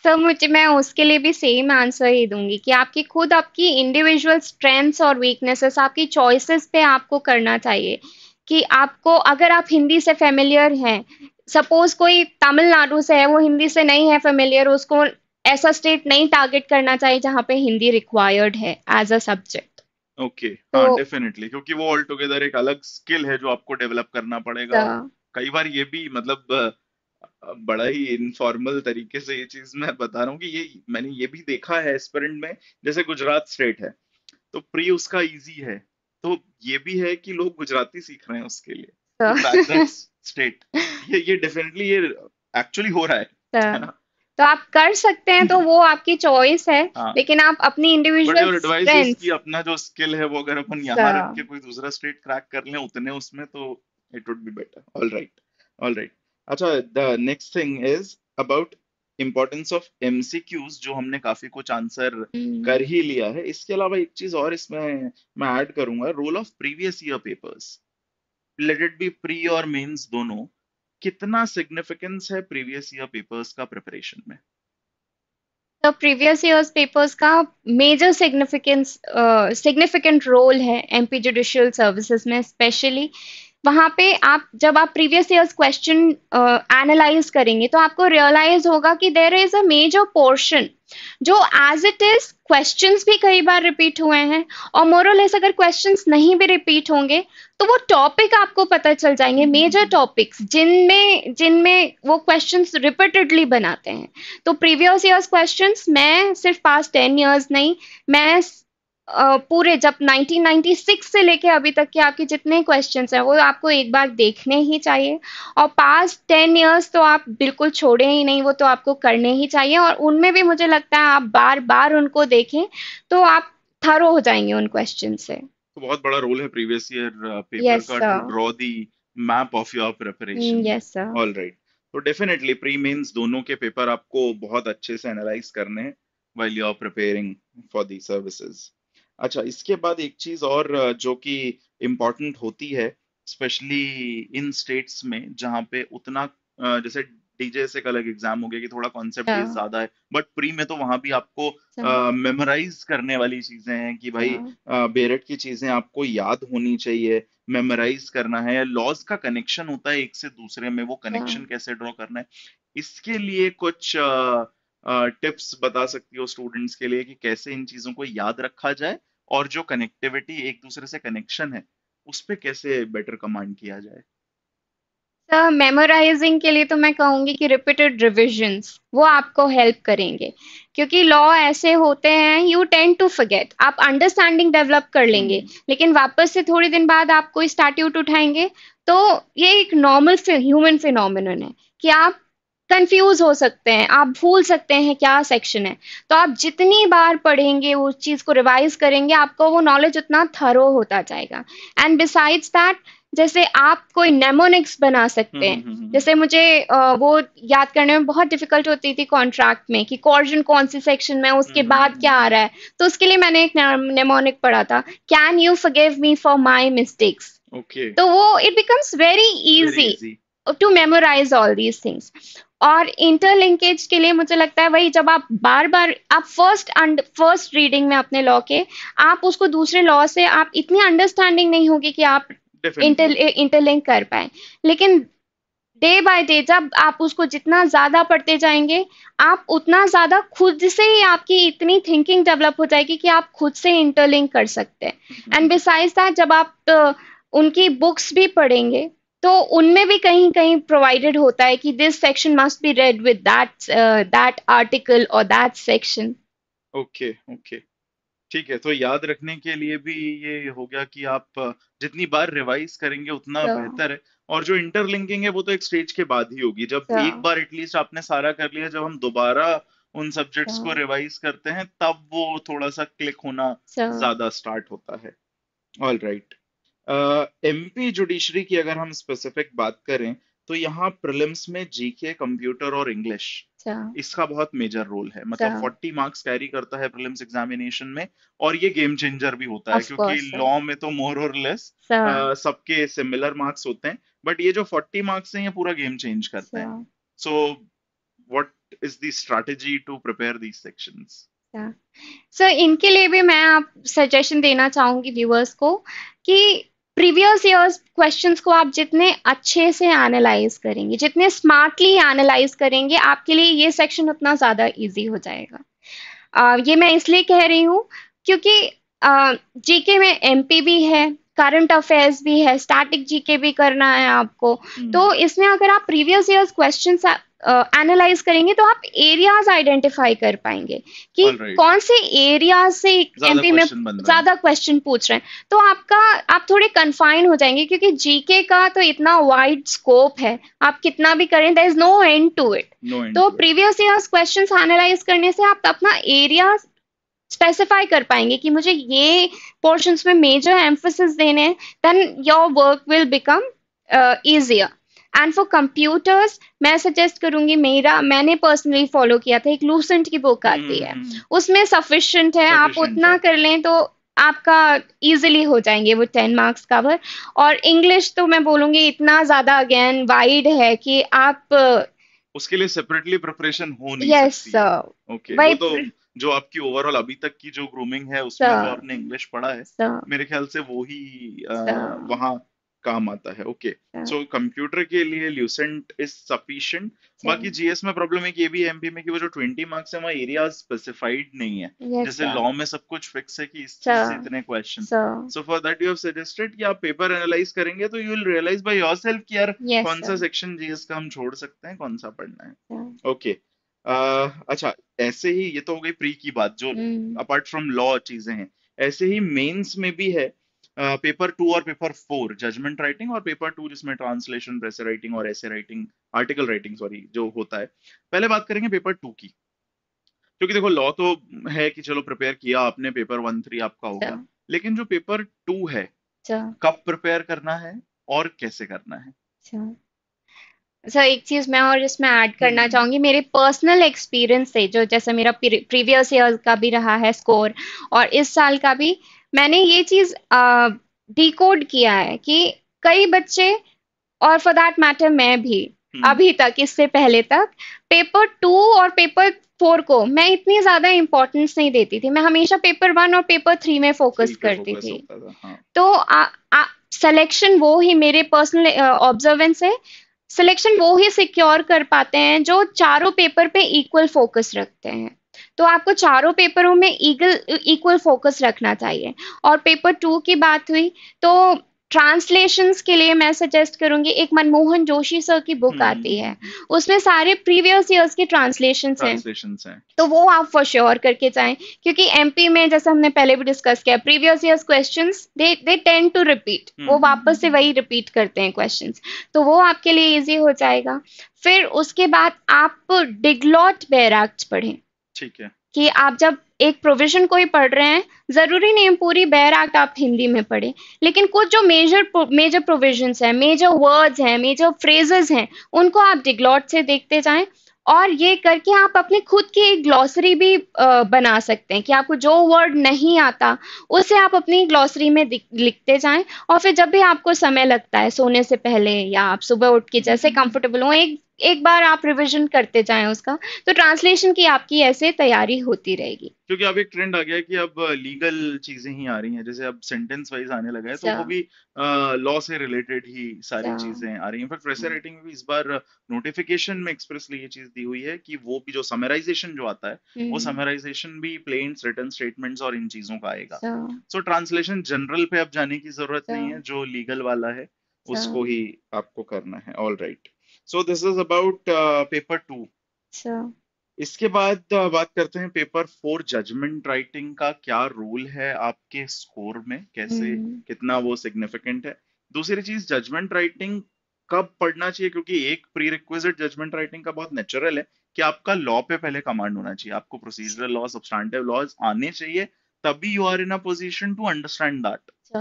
सर मुझे मैं उसके लिए भी सेम आंसर ही दूंगी कि आपकी खुद आपकी इंडिविजुअल स्ट्रेंथ्स और वीकनेसेस आपकी चॉइसेस पे आपको करना चाहिए कि आपको अगर आप हिंदी से फेमिलियर हैं सपोज कोई तमिलनाडु से है वो हिंदी से नहीं है फेमिलियर उसको ऐसा स्टेट नहीं टारगेट करना चाहिए जहाँ पे हिंदी रिक्वायर्ड है एज अ सब्जेक्ट ओके हाँ डेफिनेटली तो क्योंकि वो ऑल टुगेदर एक अलग स्किल है जो आपको डेवलप करना पड़ेगा कई बार ये भी मतलब बड़ा ही इनफॉर्मल तरीके से ये चीज मैं बता रहा हूँ कि ये मैंने ये भी देखा है एस्पेरेंट में जैसे गुजरात स्टेट है तो प्री उसका इजी है तो ये भी है कि लोग गुजराती सीख रहे हैं उसके लिए स्टेट ये ये डेफिनेटली ये एक्चुअली हो रहा है तो, तो आप कर सकते हैं तो वो आपकी चॉइस है हाँ, लेकिन आप अपनी इंडिविजुअल अपना जो स्किल है वो अगर अपन यहाँ रख के कोई दूसरा स्टेट क्रैक कर लें उतने उसमें तो it would be better all right all right अच्छा the next thing is about importance of MCQs जो हमने काफी कुछ आंसर हम्म। कर ही लिया है इसके अलावा एक चीज और इसमें मैं ऐड करूंगा role of previous year papers let it be pre और मेन्स दोनों कितना सिग्निफिकेंस है प्रीवियस ईयर पेपर्स का प्रिपरेशन में तो प्रीवियस ईयर्स पेपर्स का मेजर सिग्निफिकेंस सिग्निफिकेंट रोल है एमपी जुडिशियल सर्विसेज में स्पेशली वहाँ पे आप जब आप प्रीवियस ईयर्स क्वेश्चन एनालाइज करेंगे तो आपको रियलाइज होगा कि there is a major portion जो एज इट इज क्वेश्चंस भी कई बार रिपीट हुए हैं और मोरलेस अगर क्वेश्चंस नहीं भी रिपीट होंगे तो वो टॉपिक आपको पता चल जाएंगे मेजर टॉपिक्स जिनमें जिनमें वो क्वेश्चन रिपीटेडली बनाते हैं तो प्रीवियस ईयर्स क्वेश्चन मैं सिर्फ पास्ट टेन ईयर्स नहीं मैं पूरे जब 1996 से लेके अभी तक के आपके जितने क्वेश्चन हैं वो आपको एक बार देखने ही चाहिए और पास्ट टेन ईयर्स तो आप बिल्कुल छोड़े ही नहीं वो तो आपको करने ही चाहिए और उनमें भी मुझे लगता है आप बार बार उनको देखें तो आप थरो हो जाएंगे उन क्वेश्चन से तो बहुत बड़ा रोल है previous year paper map of your preparation yes sir all right तो डेफिनेटली प्री मेंस दोनों के पेपर आपको बहुत अच्छे से एनालाइज करने हैं while you are preparing for the services अच्छा इसके बाद एक चीज और जो कि इम्पोर्टेंट होती है स्पेशली इन स्टेट्स में जहाँ पे उतना जैसे डीजे से अलग एग्जाम हो गया कि थोड़ा कॉन्सेप्ट हाँ। ज्यादा है बट प्री में तो वहां भी आपको मेमोराइज करने वाली चीजें हैं कि भाई हाँ बेरेट की चीजें आपको याद होनी चाहिए मेमोराइज करना है लॉज का कनेक्शन होता है एक से दूसरे में वो कनेक्शन हाँ। कैसे ड्रॉ करना है इसके लिए कुछ टिप्स बता सकती हो स्टूडेंट्स के लिए कि कैसे इन चीजों को याद रखा जाए और जो कनेक्टिविटी एक दूसरे से कनेक्शन है उस पर कैसे बेटर कमांड किया जाए सर मेमोराइजिंग के लिए तो मैं कहूंगी कि रिपीटेड रिविजन वो आपको हेल्प करेंगे क्योंकि लॉ ऐसे होते हैं यू टेंड टू फर्गेट आप अंडरस्टैंडिंग डेवलप कर लेंगे hmm. लेकिन वापस से थोड़ी दिन बाद आप कोई स्टैट्यूट उठाएंगे तो ये एक नॉर्मल ह्यूमन फिनोमिनन है कि आप कंफ्यूज हो सकते हैं आप भूल सकते हैं क्या सेक्शन है तो आप जितनी बार पढ़ेंगे उस चीज़ को रिवाइज करेंगे आपको वो नॉलेज उतना थरो होता जाएगा एंड बिसाइड्स दैट जैसे आप कोई नेमोनिक्स बना सकते हम्म, हैं हम्म, हम्म। जैसे मुझे वो याद करने में बहुत डिफिकल्ट होती थी कॉन्ट्रैक्ट में कि कॉर्जन कौन सी सेक्शन में उसके बाद क्या आ रहा है तो उसके लिए मैंने एक नेमोनिक पढ़ा था can you forgive me for my mistakes तो वो it becomes very easy to memorise all these things और इंटरलिंकेज के लिए मुझे लगता है वही जब आप बार बार आप फर्स्ट फर्स्ट रीडिंग में अपने लॉ के आप उसको दूसरे लॉ से आप इतनी अंडरस्टैंडिंग नहीं होगी कि आप इंटर इंटरलिंक कर पाए लेकिन डे बाय डे जब आप उसको जितना ज्यादा पढ़ते जाएंगे आप उतना ज्यादा खुद से ही आपकी इतनी थिंकिंग डेवलप हो जाएगी कि आप खुद से इंटरलिंक कर सकते हैं एंड बिसाइज दैट जब आप तो उनकी बुक्स भी पढ़ेंगे तो उनमें भी कहीं कहीं प्रोवाइडेड होता है कि this section must be read with that that article और दैट सेक्शन ओके ओके ठीक है तो याद रखने के लिए भी ये हो गया कि आप uh, जितनी बार रिवाइज करेंगे उतना yeah. बेहतर है और जो इंटरलिंकिंग है वो तो एक स्टेज के बाद ही होगी जब yeah. एक बार एटलीस्ट आपने सारा कर लिया जब हम दोबारा उन सब्जेक्ट्स yeah. को रिवाइज करते हैं तब वो थोड़ा सा क्लिक होना ज्यादा स्टार्ट होता है ऑल राइट एमपी जुडिशरी की अगर हम स्पेसिफिक बात करें तो यहाँ प्रिलिम्स में जीके कंप्यूटर और इंग्लिश अच्छा। इसका बहुत मेजर रोल है मतलब 40 मार्क्स कैरी करता है प्रिलिम्स एग्जामिनेशन में और ये गेम चेंजर भी होता है क्योंकि लॉ में तो मोर और लेस सबके सिमिलर मार्क्स होते हैं बट ये जो 40 मार्क्स हैं ये पूरा गेम चेंज करते हैं so what is the strategy to prepare these sections sir इनके लिए भी मैं आप सजेशन देना चाहूंगी व्यूअर्स को कि प्रीवियस ईयर्स क्वेश्चंस को आप जितने अच्छे से एनालाइज करेंगे जितने स्मार्टली एनालाइज करेंगे आपके लिए ये सेक्शन उतना ज़्यादा ईजी हो जाएगा uh, ये मैं इसलिए कह रही हूँ क्योंकि जीके uh, में एम भी है करंट अफेयर्स भी है स्टैटिक जीके भी करना है आपको hmm. तो इसमें अगर आप previous years questions analyse uh, करेंगे तो आप एरियाज आइडेंटिफाई कर पाएंगे कि right. कौन से एरियाज से एमपी में ज्यादा क्वेश्चन पूछ रहे हैं तो आपका आप थोड़े कन्फाइन हो जाएंगे क्योंकि जीके का तो इतना वाइड स्कोप है आप कितना भी करें there is no end to it तो प्रीवियस ईयर क्वेश्चन एनालाइज करने से आप अपना एरिया स्पेसिफाई कर पाएंगे कि मुझे ये पोर्शन में मेजर एम्फोसिस देने then your work will become easier and for computers मैं सजेस्ट करूंगी मेरा मैंने पर्सनली फॉलो किया था एक लूसेंट की बुक आती है हम्म, हम्म। उसमें सफिशियंट है आप उतना कर लें तो आपका इजिली हो जाएंगे वो टेन मार्क्स कवर और इंग्लिश तो मैं बोलूंगी इतना ज्यादा अगेन वाइड है कि आप उसके लिए सेपरेटली प्रिपरेशन हो नहीं yes, सकती ओके okay. तो जो आपकी ओवरऑल अभी तक की जो ग्रूमिंग है उसमें जो आपने इंग्लिश पढ़ा है sir. मेरे ख्याल से वो ही आ, वहां काम आता है ओके सो कंप्यूटर के लिए ल्यूसेंट इज सफिशियंट बाकी जीएस में प्रॉब्लम है कि ये भी एमपी में कि वो जो 20 मार्क्स है वहाँ एरिया स्पेसिफाइड नहीं है yes, जैसे लॉ में सब कुछ फिक्स है कि इस चीज से इतने question so for that you have suggested कि आप पेपर एनालाइज करेंगे तो you will realise by yourself कि यार yes, कौन सा सेक्शन जीएस का हम छोड़ सकते हैं कौन सा पढ़ना है ओके okay. uh, अच्छा ऐसे ही ये तो हो गई प्री की बात जो अपार्ट फ्रॉम लॉ चीजें हैं ऐसे ही मेंस में भी है पेपर टू और पेपर फोर जजमेंट राइटिंग और पेपर टू जिसमें ट्रांसलेशन प्रेसर राइटिंग और ऐसे राइटिंग आर्टिकल राइटिंग सॉरी जो होता है पहले बात करेंगे पेपर टू की क्योंकि देखो लॉ तो है कि चलो प्रिपेयर किया आपने पेपर वन थ्री आपका होगा अच्छा। लेकिन जो पेपर टू है अच्छा। कब प्रिपेयर करना है और कैसे करना है सर अच्छा। एक चीज मैं और इसमें ऐड करना हम्म। चाहूंगी मेरे पर्सनल एक्सपीरियंस से जो जैसे मेरा प्रीवियस ईयर का भी रहा है स्कोर और इस साल का भी मैंने ये चीज डिकोड किया है कि कई बच्चे और फॉर दैट मैटर मैं भी हम्म। अभी तक इससे पहले तक पेपर टू और पेपर फोर को मैं इतनी ज्यादा इम्पोर्टेंस नहीं देती थी मैं हमेशा पेपर वन और पेपर थ्री में फोकस करती थी हाँ। तो सिलेक्शन वो ही मेरे पर्सनल ऑब्जर्वेंस है सिलेक्शन वो ही सिक्योर कर पाते हैं जो चारों पेपर पे इक्वल फोकस रखते हैं तो आपको चारों पेपरों में ईगल इक्वल फोकस रखना चाहिए और पेपर टू की बात हुई तो ट्रांसलेशंस के लिए मैं सजेस्ट करूंगी एक मनमोहन जोशी सर की बुक हम्म। आती है उसमें सारे प्रीवियस ईयर्स के ट्रांसलेशन है तो वो आप फॉर श्योर sure करके जाएं क्योंकि एमपी में जैसे हमने पहले भी डिस्कस किया previous years question they they to repeat वो हम्म। वापस से वही रिपीट करते हैं क्वेश्चन तो वो आपके लिए ईजी हो जाएगा फिर उसके बाद आप डिगलॉट बैराक्ट पढ़ें ठीक है कि आप जब एक प्रोविजन को ही पढ़ रहे हैं जरूरी नहीं है पूरी बैर एक्ट आप हिंदी में पढ़े लेकिन कुछ जो मेजर मेजर प्रोविजन है मेजर वर्ड्स हैं मेजर फ्रेजेस हैं उनको आप डिग्लॉट से देखते जाएं और ये करके आप अपने खुद की एक ग्लॉसरी भी बना सकते हैं कि आपको जो वर्ड नहीं आता उसे आप अपनी ग्लॉसरी में लिखते जाएं और फिर जब भी आपको समय लगता है सोने से पहले या आप सुबह उठ के जैसे कंफर्टेबल हो एक एक बार आप रिविजन करते जाए उसका तो ट्रांसलेशन की आपकी ऐसे तैयारी होती रहेगी क्योंकि अब एक ट्रेंड आ गया है कि अब लीगल uh, चीजें ही आ रही हैं जैसे अब सेंटेंस वाइज आने लगा है तो अच्छा। वो भी लॉ uh, से रिलेटेड ही सारी अच्छा। चीजें आ रही हैं इनफैक्ट फ्रेशर राइटिंग में भी इस बार नोटिफिकेशन uh, में एक्सप्रेसली ये चीज दी हुई है कि वो भी जो समराइजेशन जो आता है वो समराइजेशन हम्म। भी प्लेन रिटर्न स्टेटमेंट्स और इन चीजों का आएगा सो ट्रांसलेशन जनरल पे अब जाने की जरूरत नहीं अच्छा। है जो लीगल वाला है उसको ही आपको करना है all right right. So this is about paper two इसके बाद uh, बात करते हैं पेपर फोर जजमेंट राइटिंग का क्या रोल है आपके स्कोर में कैसे hmm. कितना वो सिग्निफिकेंट है दूसरी चीज जजमेंट राइटिंग कब पढ़ना चाहिए क्योंकि एक प्री रिक्वेजिट जजमेंट राइटिंग का बहुत नेचुरल है कि आपका लॉ पे पहले कमांड होना चाहिए आपको प्रोसीजरल लॉ सब्सटैंडिव लॉज आने चाहिए तभी you are in a position to understand that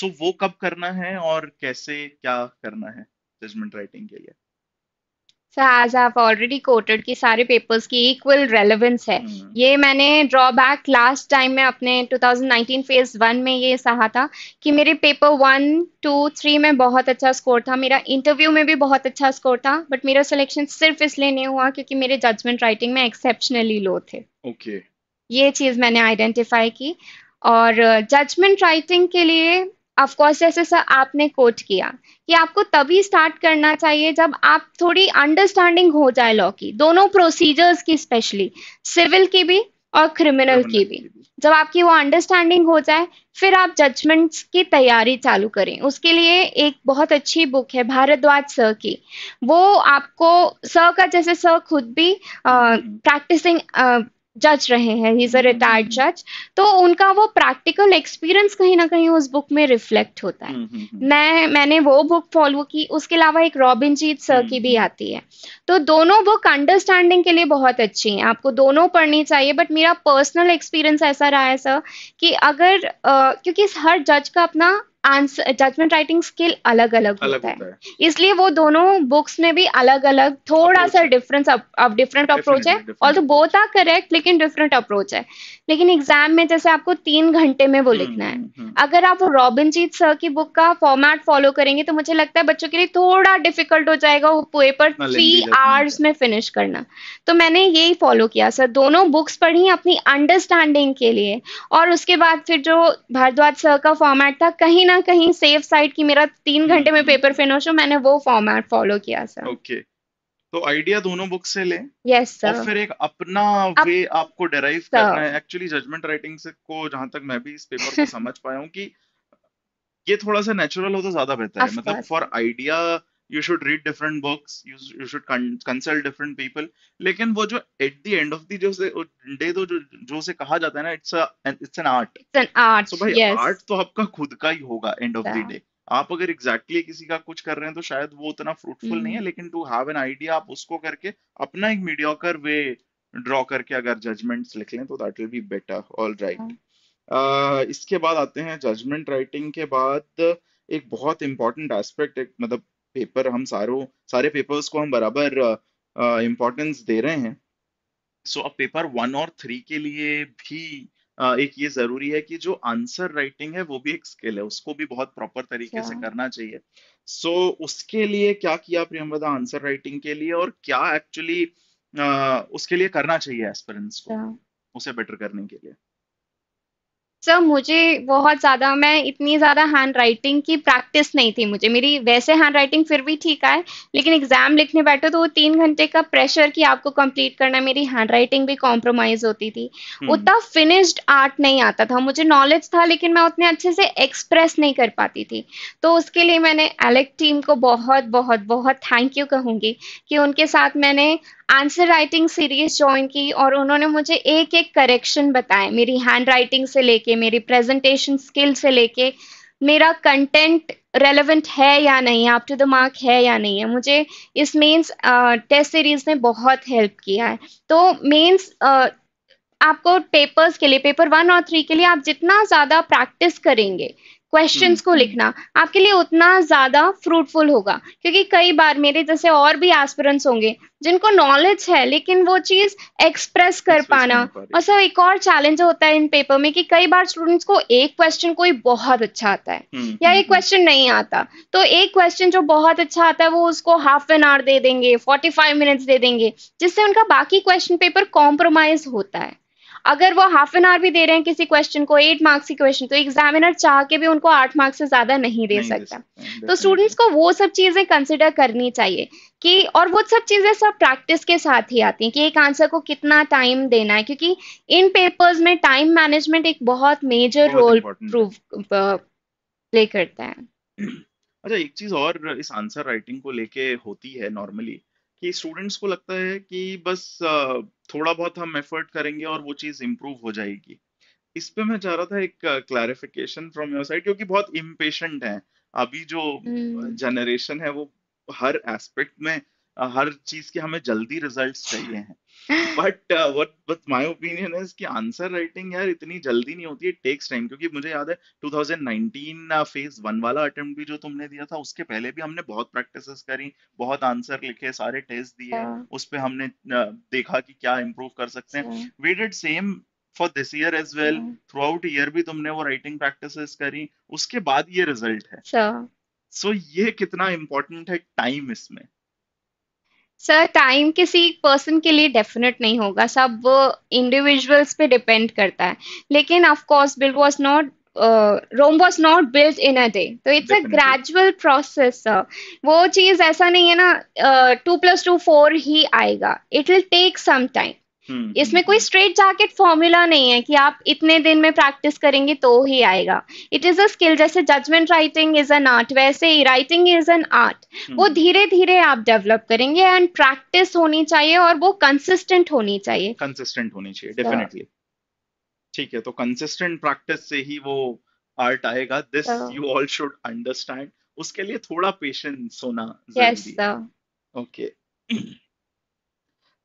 so वो कब करना है और कैसे क्या करना है जजमेंट राइटिंग के लिए So, as I've already quoted कि सारे पेपर्स की इक्वल रेलेवेंस है hmm. ये मैंने ड्रॉबैक लास्ट टाइम में अपने 2019 फेज वन में ये सहा था कि मेरे पेपर वन टू थ्री में बहुत अच्छा स्कोर था मेरा इंटरव्यू में भी बहुत अच्छा स्कोर था बट मेरा सिलेक्शन सिर्फ इसलिए नहीं हुआ क्योंकि मेरे जजमेंट राइटिंग में एक्सेप्शनली लो थे ओके okay. ये चीज़ मैंने आइडेंटिफाई की और जजमेंट uh, राइटिंग के लिए ऑफकोर्स जैसे सर आपने कोट किया कि आपको तभी स्टार्ट करना चाहिए जब आप थोड़ी अंडरस्टैंडिंग हो जाए लॉ की दोनों प्रोसीजर्स की स्पेशली सिविल की भी और क्रिमिनल की भी जब आपकी वो अंडरस्टैंडिंग हो जाए फिर आप जजमेंट्स की तैयारी चालू करें उसके लिए एक बहुत अच्छी बुक है भारद्वाज सर की वो आपको सर का जैसे सर खुद भी प्रैक्टिसिंग जज रहे हैं ही इज अ रिटायर्ड जज तो उनका वो प्रैक्टिकल एक्सपीरियंस कहीं ना कहीं उस बुक में रिफ्लेक्ट होता है हम्म, हम्म, हम्म। मैं मैंने वो बुक फॉलो की उसके अलावा एक रॉबिनजीत सर की भी आती है तो दोनों बुक अंडरस्टैंडिंग के लिए बहुत अच्छी हैं आपको दोनों पढ़नी चाहिए बट मेरा पर्सनल एक्सपीरियंस ऐसा रहा है सर कि अगर आ, क्योंकि हर जज का अपना आंसर जजमेंट राइटिंग स्किल अलग अलग, होता, है, है। इसलिए वो दोनों बुक्स में भी अलग अलग थोड़ा सा डिफरेंस अब डिफरेंट अप्रोच है और तो बोथ आर करेक्ट लेकिन डिफरेंट अप्रोच है लेकिन एग्जाम में जैसे आपको तीन घंटे में वो हम्म, लिखना है हम्म, हम्म। अगर आप रॉबिनजीत सर की बुक का फॉर्मेट फॉलो करेंगे तो मुझे लगता है बच्चों के लिए थोड़ा डिफिकल्ट हो जाएगा वो पेपर थ्री आवर्स में फिनिश करना तो मैंने यही फॉलो किया सर दोनों बुक्स पढ़ी अपनी अंडरस्टैंडिंग के लिए और उसके बाद फिर जो भारद्वाज सर का फॉर्मेट था कहीं ना कहीं सेफ साइड की मेरा तीन हम्म, घंटे में पेपर हम्म, फिनिश हम्म। हो मैंने वो फॉर्मेट फॉलो किया सर ओके तो आइडिया दोनों बुक से लें यस सर और फिर एक अपना अप... वे आपको डिराइव करना है एक्चुअली जजमेंट राइटिंग से को जहां तक मैं भी इस पेपर को समझ पाया हूँ कि ये थोड़ा सा नेचुरल हो तो ज्यादा बेहतर है मतलब for idea you should read different books you should consult different people लेकिन वो जो at the end of the जो डे तो जो जो से कहा जाता है ना it's it's an art it's an art so भाई आर्ट तो आपका खुद का ही होगा एंड ऑफ द डे आप अगर एग्जैक्टली exactly किसी का कुछ कर रहे हैं तो शायद वो उतना फ्रूटफुल नहीं है hmm. लेकिन टू हैव एन आइडिया आप उसको करके अपना एक मीडियोकर वे ड्रॉ करके अगर जजमेंट्स लिख लें तो that will be better all right इसके बाद आते हैं जजमेंट राइटिंग के बाद एक बहुत इंपॉर्टेंट एस्पेक्ट एक मतलब पेपर हम सारों सारे पेपर्स को हम बराबर इम्पोर्टेंस दे रहे हैं सो so, अब पेपर वन और थ्री के लिए भी uh, एक ये जरूरी है कि जो आंसर राइटिंग है वो भी एक स्किल है उसको भी बहुत प्रॉपर तरीके से अच्छा। करना चाहिए सो so, उसके लिए क्या किया प्रियमवदा आंसर राइटिंग के लिए और क्या एक्चुअली uh, उसके लिए करना चाहिए एस्पिरेंट्स को अच्छा। उसे बेटर करने के लिए सर मुझे बहुत ज़्यादा मैं इतनी ज़्यादा हैंड राइटिंग की प्रैक्टिस नहीं थी मुझे मेरी वैसे हैंड राइटिंग फिर भी ठीक है लेकिन एग्ज़ाम लिखने बैठे तो वो तीन घंटे का प्रेशर कि आपको कंप्लीट करना मेरी हैंड राइटिंग भी कॉम्प्रोमाइज़ होती थी हम्म। उतना फिनिश्ड आर्ट नहीं आता था मुझे नॉलेज था लेकिन मैं उतने अच्छे से एक्सप्रेस नहीं कर पाती थी तो उसके लिए मैंने एलेक्ट टीम को बहुत बहुत बहुत थैंक यू कहूँगी कि उनके साथ मैंने आंसर राइटिंग सीरीज ज्वाइन की और उन्होंने मुझे एक एक करेक्शन बताए मेरी हैंड राइटिंग से लेके मेरी प्रेजेंटेशन स्किल से लेके मेरा कंटेंट रेलेवेंट है या नहीं अप टू द मार्क है या नहीं है मुझे इस मेंस टेस्ट सीरीज ने बहुत हेल्प किया है तो मेंस uh, आपको पेपर्स के लिए पेपर वन और थ्री के लिए आप जितना ज़्यादा प्रैक्टिस करेंगे क्वेश्चन हम्म, को हम्म। लिखना आपके लिए उतना ज्यादा फ्रूटफुल होगा क्योंकि कई बार मेरे जैसे और भी एस्पिरेंट्स होंगे जिनको नॉलेज है लेकिन वो चीज एक्सप्रेस कर पाना और सर एक और चैलेंज होता है इन पेपर में कि कई बार स्टूडेंट्स को एक क्वेश्चन कोई बहुत अच्छा आता है हम्म, या एक क्वेश्चन नहीं आता तो एक क्वेश्चन जो बहुत अच्छा आता है वो उसको हाफ एन आवर दे देंगे फोर्टी फाइव मिनट्स दे देंगे जिससे उनका बाकी क्वेश्चन पेपर कॉम्प्रोमाइज होता है अगर वो हाफ एन आवर भी दे रहे हैं किसी क्वेश्चन को एट मार्क्स की क्वेश्चन तो एग्जामिनर चाह के भी उनको आठ मार्क्स से ज्यादा नहीं दे नहीं सकता दे हाँ, तो स्टूडेंट्स को वो सब चीजें कंसिडर करनी चाहिए कि और वो सब चीजें सब प्रैक्टिस के साथ ही आती हैं कि एक आंसर को कितना टाइम देना है क्योंकि इन पेपर्स में टाइम मैनेजमेंट एक बहुत मेजर रोल प्रूव प्ले करता है अच्छा एक चीज और इस आंसर राइटिंग को लेके होती है नॉर्मली कि स्टूडेंट्स को लगता है कि बस थोड़ा बहुत हम एफर्ट करेंगे और वो चीज़ इम्प्रूव हो जाएगी इस पे मैं चाह रहा था एक क्लैरिफिकेशन फ्रॉम योर साइड क्योंकि बहुत इम्पेशेंट है अभी जो जनरेशन हम्म। है वो हर एस्पेक्ट में हर चीज के हमें जल्दी रिजल्ट्स चाहिए हैं but what what my opinion is कि आंसर राइटिंग यार इतनी जल्दी नहीं होती है टेक्स टाइम क्योंकि मुझे याद है 2019 फेज वन वाला अटेम्प्ट भी जो तुमने दिया था उसके पहले भी हमने बहुत प्रैक्टिसेस करी बहुत आंसर लिखे सारे टेस्ट दिए yeah. हाँ। उस पर हमने देखा कि क्या इम्प्रूव कर सकते हैं we did same for this year as well throughout year भी तुमने वो राइटिंग प्रैक्टिसेस करी उसके बाद ये रिजल्ट है सो अच्छा। so, ये कितना इम्पोर्टेंट है टाइम इसमें सर टाइम किसी एक पर्सन के लिए डेफिनेट नहीं होगा सब वो इंडिविजुअल्स पे डिपेंड करता है लेकिन of course build was not Rome was not build in a day तो it's a gradual process sir वो चीज़ ऐसा नहीं है ना टू प्लस टू फोर ही आएगा it will take some time hmm, इसमें हम्म, कोई स्ट्रेट जैकेट फॉर्मूला नहीं है कि आप इतने दिन में प्रैक्टिस करेंगे तो ही आएगा इट इज अ स्किल जैसे judgment writing is an art वैसे ही राइटिंग इज एन आर्ट वो हम्म। धीरे धीरे आप डेवलप करेंगे एंड प्रैक्टिस होनी चाहिए और वो कंसिस्टेंट होनी चाहिए कंसिस्टेंट होनी चाहिए डेफिनेटली ठीक है तो कंसिस्टेंट प्रैक्टिस से ही वो आर्ट आएगा this you all should understand उसके लिए थोड़ा पेशेंस होना जरूरी है ओके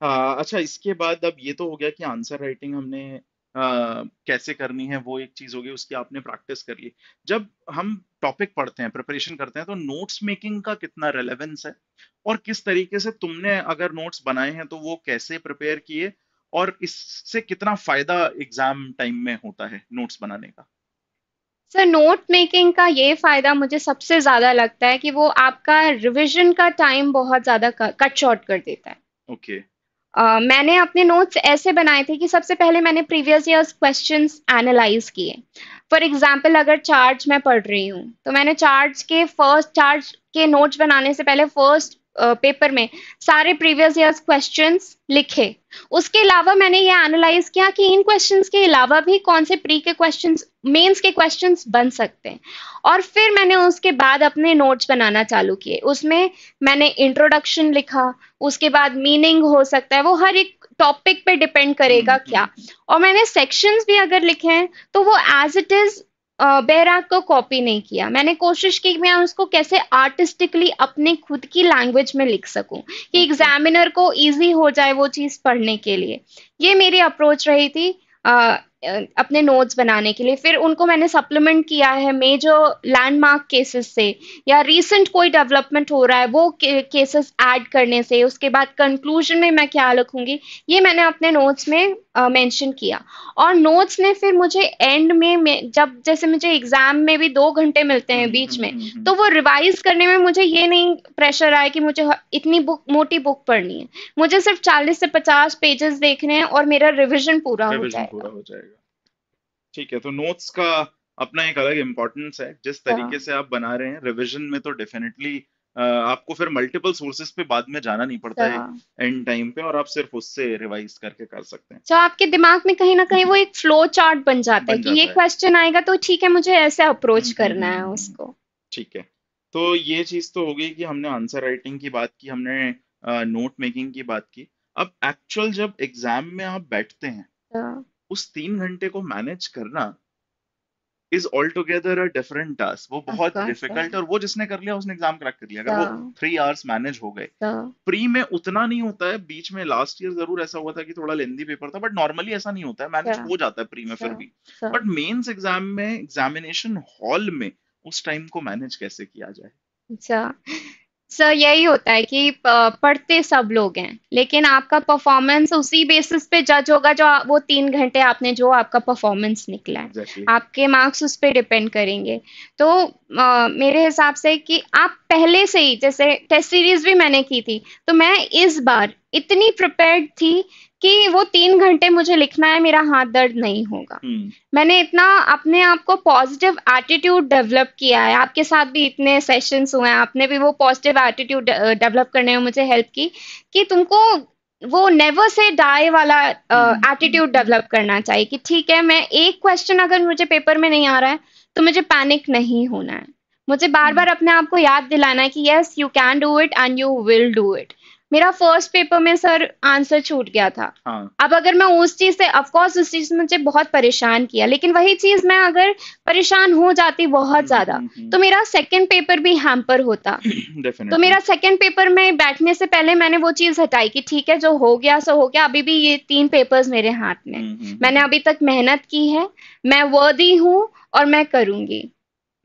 आ, हाँ, अच्छा इसके बाद अब ये तो हो गया कि आंसर राइटिंग हमने Uh, कैसे करनी है वो एक चीज होगी उसकी आपने प्रैक्टिस कर ली जब हम टॉपिक पढ़ते हैं प्रिपरेशन करते हैं तो नोट्स मेकिंग का कितना रेलेवेंस है और किस तरीके से तुमने अगर नोट्स बनाए हैं तो वो कैसे प्रिपेयर किए और इससे कितना फायदा एग्जाम टाइम में होता है नोट्स बनाने का सर नोट मेकिंग का ये फायदा मुझे सबसे ज्यादा लगता है कि वो आपका रिविजन का टाइम बहुत ज्यादा कट शॉर्ट कर देता है ओके okay. Uh, मैंने अपने नोट्स ऐसे बनाए थे कि सबसे पहले मैंने प्रीवियस ईयर्स क्वेश्चंस एनालाइज किए फॉर एग्जांपल अगर चार्ज मैं पढ़ रही हूँ तो मैंने चार्ज के फर्स्ट चार्ज के नोट्स बनाने से पहले फर्स्ट पेपर में सारे प्रीवियस ईयर क्वेश्चंस लिखे उसके अलावा मैंने ये एनालाइज किया कि इन क्वेश्चंस के अलावा भी कौन से प्री के क्वेश्चंस मेंस के क्वेश्चंस बन सकते हैं और फिर मैंने उसके बाद अपने नोट्स बनाना चालू किए उसमें मैंने इंट्रोडक्शन लिखा उसके बाद मीनिंग हो सकता है वो हर एक टॉपिक पे डिपेंड करेगा हम्म, हम्म। क्या और मैंने सेक्शंस भी अगर लिखे हैं तो वो एज इट इज बैराग को कॉपी नहीं किया मैंने कोशिश की मैं उसको कैसे आर्टिस्टिकली अपने खुद की लैंग्वेज में लिख सकूं कि एग्जामिनर को इजी हो जाए वो चीज़ पढ़ने के लिए ये मेरी अप्रोच रही थी अपने नोट्स बनाने के लिए फिर उनको मैंने सप्लीमेंट किया है मेजर लैंडमार्क केसेस से या रीसेंट कोई डेवलपमेंट हो रहा है वो केसेस ऐड करने से उसके बाद कंक्लूजन में मैं क्या लिखूंगी ये मैंने अपने नोट्स में मेंशन uh, किया और नोट्स ने फिर मुझे एंड में, में जब जैसे मुझे एग्जाम में भी दो घंटे मिलते हैं हम्म, बीच में हम्म, हम्म। तो वो रिवाइज करने में मुझे ये नहीं प्रेशर आया कि मुझे इतनी बुक मोटी बुक पढ़नी है मुझे सिर्फ चालीस से पचास पेजेस देखने हैं और मेरा रिविजन पूरा हो जाएगा ठीक है तो नोट्स का अपना एक अलग इम्पोर्टेंस है जिस हाँ। तरीके से आप बना रहे हैं रिविजन में तो डेफिनेटली आपको फिर मल्टीपल सोर्सेज पे बाद में जाना नहीं पड़ता है एंड हाँ। टाइम पे और आप सिर्फ उससे रिवाइज करके कर सकते हैं तो आपके दिमाग में कहीं ना कहीं वो एक फ्लो चार्ट बन जाता है कि ये क्वेश्चन आएगा तो ठीक है मुझे ऐसे अप्रोच हम्म, करना है हम्म, उसको हम्म। ठीक है तो ये चीज तो हो गई कि हमने आंसर राइटिंग की बात की हमने नोट मेकिंग की बात की अब एक्चुअल जब एग्जाम में आप बैठते हैं हाँ। उस तीन घंटे को मैनेज करना is altogether a different task वो बहुत डिफिकल्ट अच्छा, अच्छा। और वो जिसने कर लिया उसने एग्जाम क्रैक कर लिया अगर वो थ्री आवर्स मैनेज हो गए प्री हाँ। में उतना नहीं होता है बीच में लास्ट ईयर जरूर ऐसा हुआ था कि थोड़ा लेंदी पेपर था बट नॉर्मली ऐसा नहीं होता है मैनेज हाँ। हो जाता है प्री में फिर हाँ, भी बट मेन्स एग्जाम में एग्जामिनेशन हॉल में उस टाइम को मैनेज कैसे किया जाए अच्छा सर यही होता है कि पढ़ते सब लोग हैं लेकिन आपका परफॉर्मेंस उसी बेसिस पे जज होगा जो वो तीन घंटे आपने जो आपका परफॉर्मेंस निकला है exactly. आपके मार्क्स उस पर डिपेंड करेंगे तो आ, मेरे हिसाब से कि आप पहले से ही जैसे टेस्ट सीरीज भी मैंने की थी तो मैं इस बार इतनी प्रिपेयर्ड थी कि वो तीन घंटे मुझे लिखना है मेरा हाथ दर्द नहीं होगा हम्म। मैंने इतना अपने आप को पॉजिटिव एटीट्यूड डेवलप किया है आपके साथ भी इतने सेशंस हुए हैं आपने भी वो पॉजिटिव एटीट्यूड डेवलप करने में मुझे हेल्प की कि तुमको वो नेवर से डाई वाला एटीट्यूड uh, डेवलप करना चाहिए कि ठीक है मैं एक क्वेश्चन अगर मुझे पेपर में नहीं आ रहा है तो मुझे पैनिक नहीं होना है मुझे बार बार हम्म। अपने आप को याद दिलाना है कि yes you can do it and you will do it मेरा फर्स्ट पेपर में सर आंसर छूट गया था हाँ. अब अगर मैं उस चीज से अफकोर्स उस चीज मुझे बहुत परेशान किया लेकिन वही चीज मैं अगर परेशान हो जाती बहुत ज्यादा हम्म, हम्म। तो मेरा सेकंड पेपर भी हैम्पर होता तो मेरा सेकंड पेपर में बैठने से पहले मैंने वो चीज हटाई कि ठीक है जो हो गया सो हो गया अभी भी ये तीन पेपर्स मेरे हाथ में हम्म, मैंने अभी तक मेहनत की है मैं वर्दी हूँ और मैं करूंगी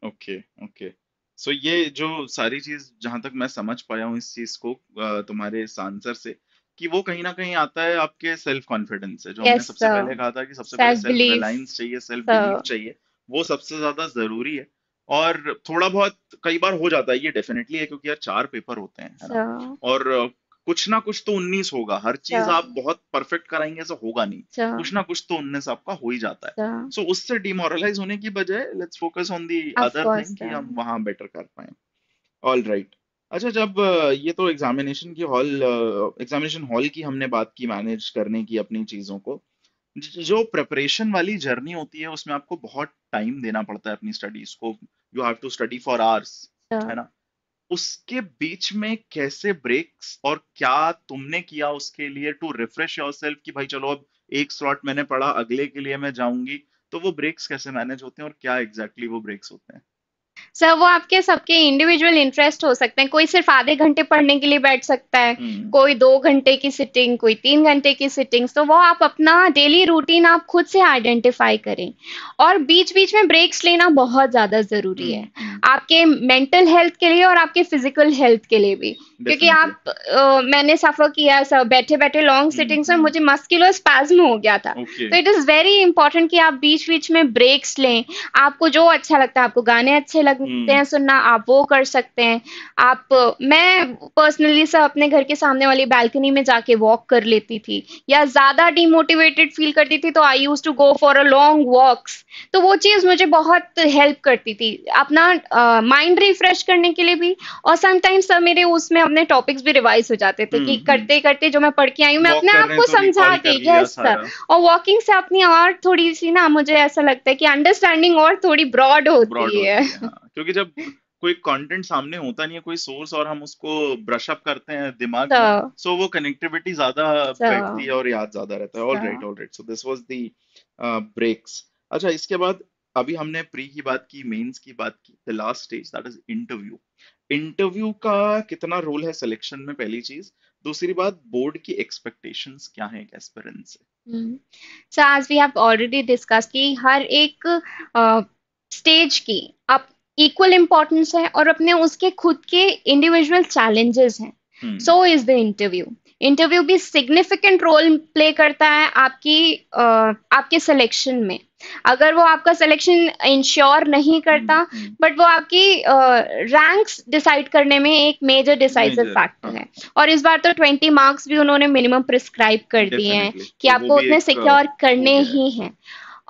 ओके ओके सो so, ये जो सारी चीज जहां तक मैं समझ पाया हूँ इस चीज को तुम्हारे इस आंसर से कि वो कहीं ना कहीं आता है आपके सेल्फ कॉन्फिडेंस से जो yes, हमने सबसे पहले कहा था कि सबसे पहले सेल्फ रिलायंस चाहिए सेल्फ बिलीफ चाहिए वो सबसे ज्यादा जरूरी है और थोड़ा बहुत कई बार हो जाता है ये डेफिनेटली है क्योंकि यार चार पेपर होते हैं है और कुछ ना कुछ तो उन्नीस होगा हर अच्छा। चीज आप बहुत परफेक्ट कराएंगे ऐसा होगा नहीं अच्छा। कुछ ना कुछ तो उन्नीस आपका हो ही जाता है सो अच्छा। so, उससे डिमोरलाइज होने की बजाय let's focus on the other thing कि हम वहां बेटर कर पाए ऑल राइट अच्छा जब ये तो एग्जामिनेशन की हॉल एग्जामिनेशन हॉल की हमने बात की मैनेज करने की अपनी चीजों को जो प्रिपरेशन वाली जर्नी होती है उसमें आपको बहुत टाइम देना पड़ता है अपनी स्टडीज को you have to study for hours है ना उसके बीच में कैसे ब्रेक्स और क्या तुमने किया उसके लिए टू रिफ्रेश योर सेल्फ कि भाई चलो अब एक स्लॉट मैंने पढ़ा अगले के लिए मैं जाऊंगी तो वो ब्रेक्स कैसे मैनेज होते हैं और क्या एग्जैक्टली exactly वो ब्रेक्स होते हैं सर वो आपके सबके इंडिविजुअल इंटरेस्ट हो सकते हैं कोई सिर्फ आधे घंटे पढ़ने के लिए बैठ सकता है hmm. कोई दो घंटे की सिटिंग कोई तीन घंटे की सिटिंग तो वो आप अपना डेली रूटीन आप खुद से आइडेंटिफाई करें और बीच बीच में ब्रेक्स लेना बहुत ज्यादा जरूरी हम्म, है हम्म। आपके मेंटल हेल्थ के लिए और आपके फिजिकल हेल्थ के लिए भी क्योंकि आप uh, मैंने सफर किया सर बैठे बैठे लॉन्ग सिटिंग में मुझे मस्क्यूलर स्पैज्म हो गया था तो इट इज वेरी इंपॉर्टेंट कि आप बीच बीच में ब्रेक्स लें आपको जो अच्छा लगता है आपको गाने अच्छे लगते सकते हम्म। हैं सुनना आप वो कर सकते हैं आप मैं पर्सनली सब अपने घर के सामने वाली बैल्कनी में जाके वॉक कर लेती थी या ज्यादा डिमोटिवेटेड फील करती थी तो I used to go for a long walks तो वो चीज मुझे बहुत हेल्प करती थी अपना माइंड uh, रिफ्रेश करने के लिए भी और समटाइम्स सब मेरे उसमें अपने टॉपिक्स भी रिवाइज हो जाते थे कि हम्म, हम्म। करते करते जो मैं पढ़ के आई हूँ मैं अपने आप को समझा के यस सर और वॉकिंग से अपनी और थोड़ी सी ना मुझे ऐसा लगता है कि अंडरस्टैंडिंग और थोड़ी ब्रॉड होती है हाँ। क्योंकि जब कोई कंटेंट सामने होता नहीं है कोई सोर्स और हम उसको ब्रश अप करते हैं दिमाग में सो हाँ। वो कनेक्टिविटी ज्यादा हाँ। बैठती है और याद ज्यादा रहता है alright alright so this was the breaks अच्छा इसके बाद अभी हमने प्री की बात की मेंस की बात की the last stage that is interview interview का कितना रोल है सिलेक्शन में पहली चीज दूसरी बात बोर्ड की एक्सपेक्टेशंस क्या है एस्पिरेंट्स से so as we have already discuss की हर एक स्टेज uh, की अप इक्वल इम्पोर्टेंस है और अपने उसके खुद के इंडिविजुअल चैलेंजेस हैं so is the interview interview भी सिग्निफिकेंट रोल प्ले करता है आपकी uh, आपके सिलेक्शन में अगर वो आपका सिलेक्शन इंश्योर नहीं करता बट hmm, hmm. वो आपकी रैंक्स uh, डिसाइड करने में एक मेजर डिसाइजिव फैक्टर है और इस बार तो 20 मार्क्स भी उन्होंने मिनिमम प्रिस्क्राइब कर दिए हैं कि तो आपको उतने सिक्योर करने ही हैं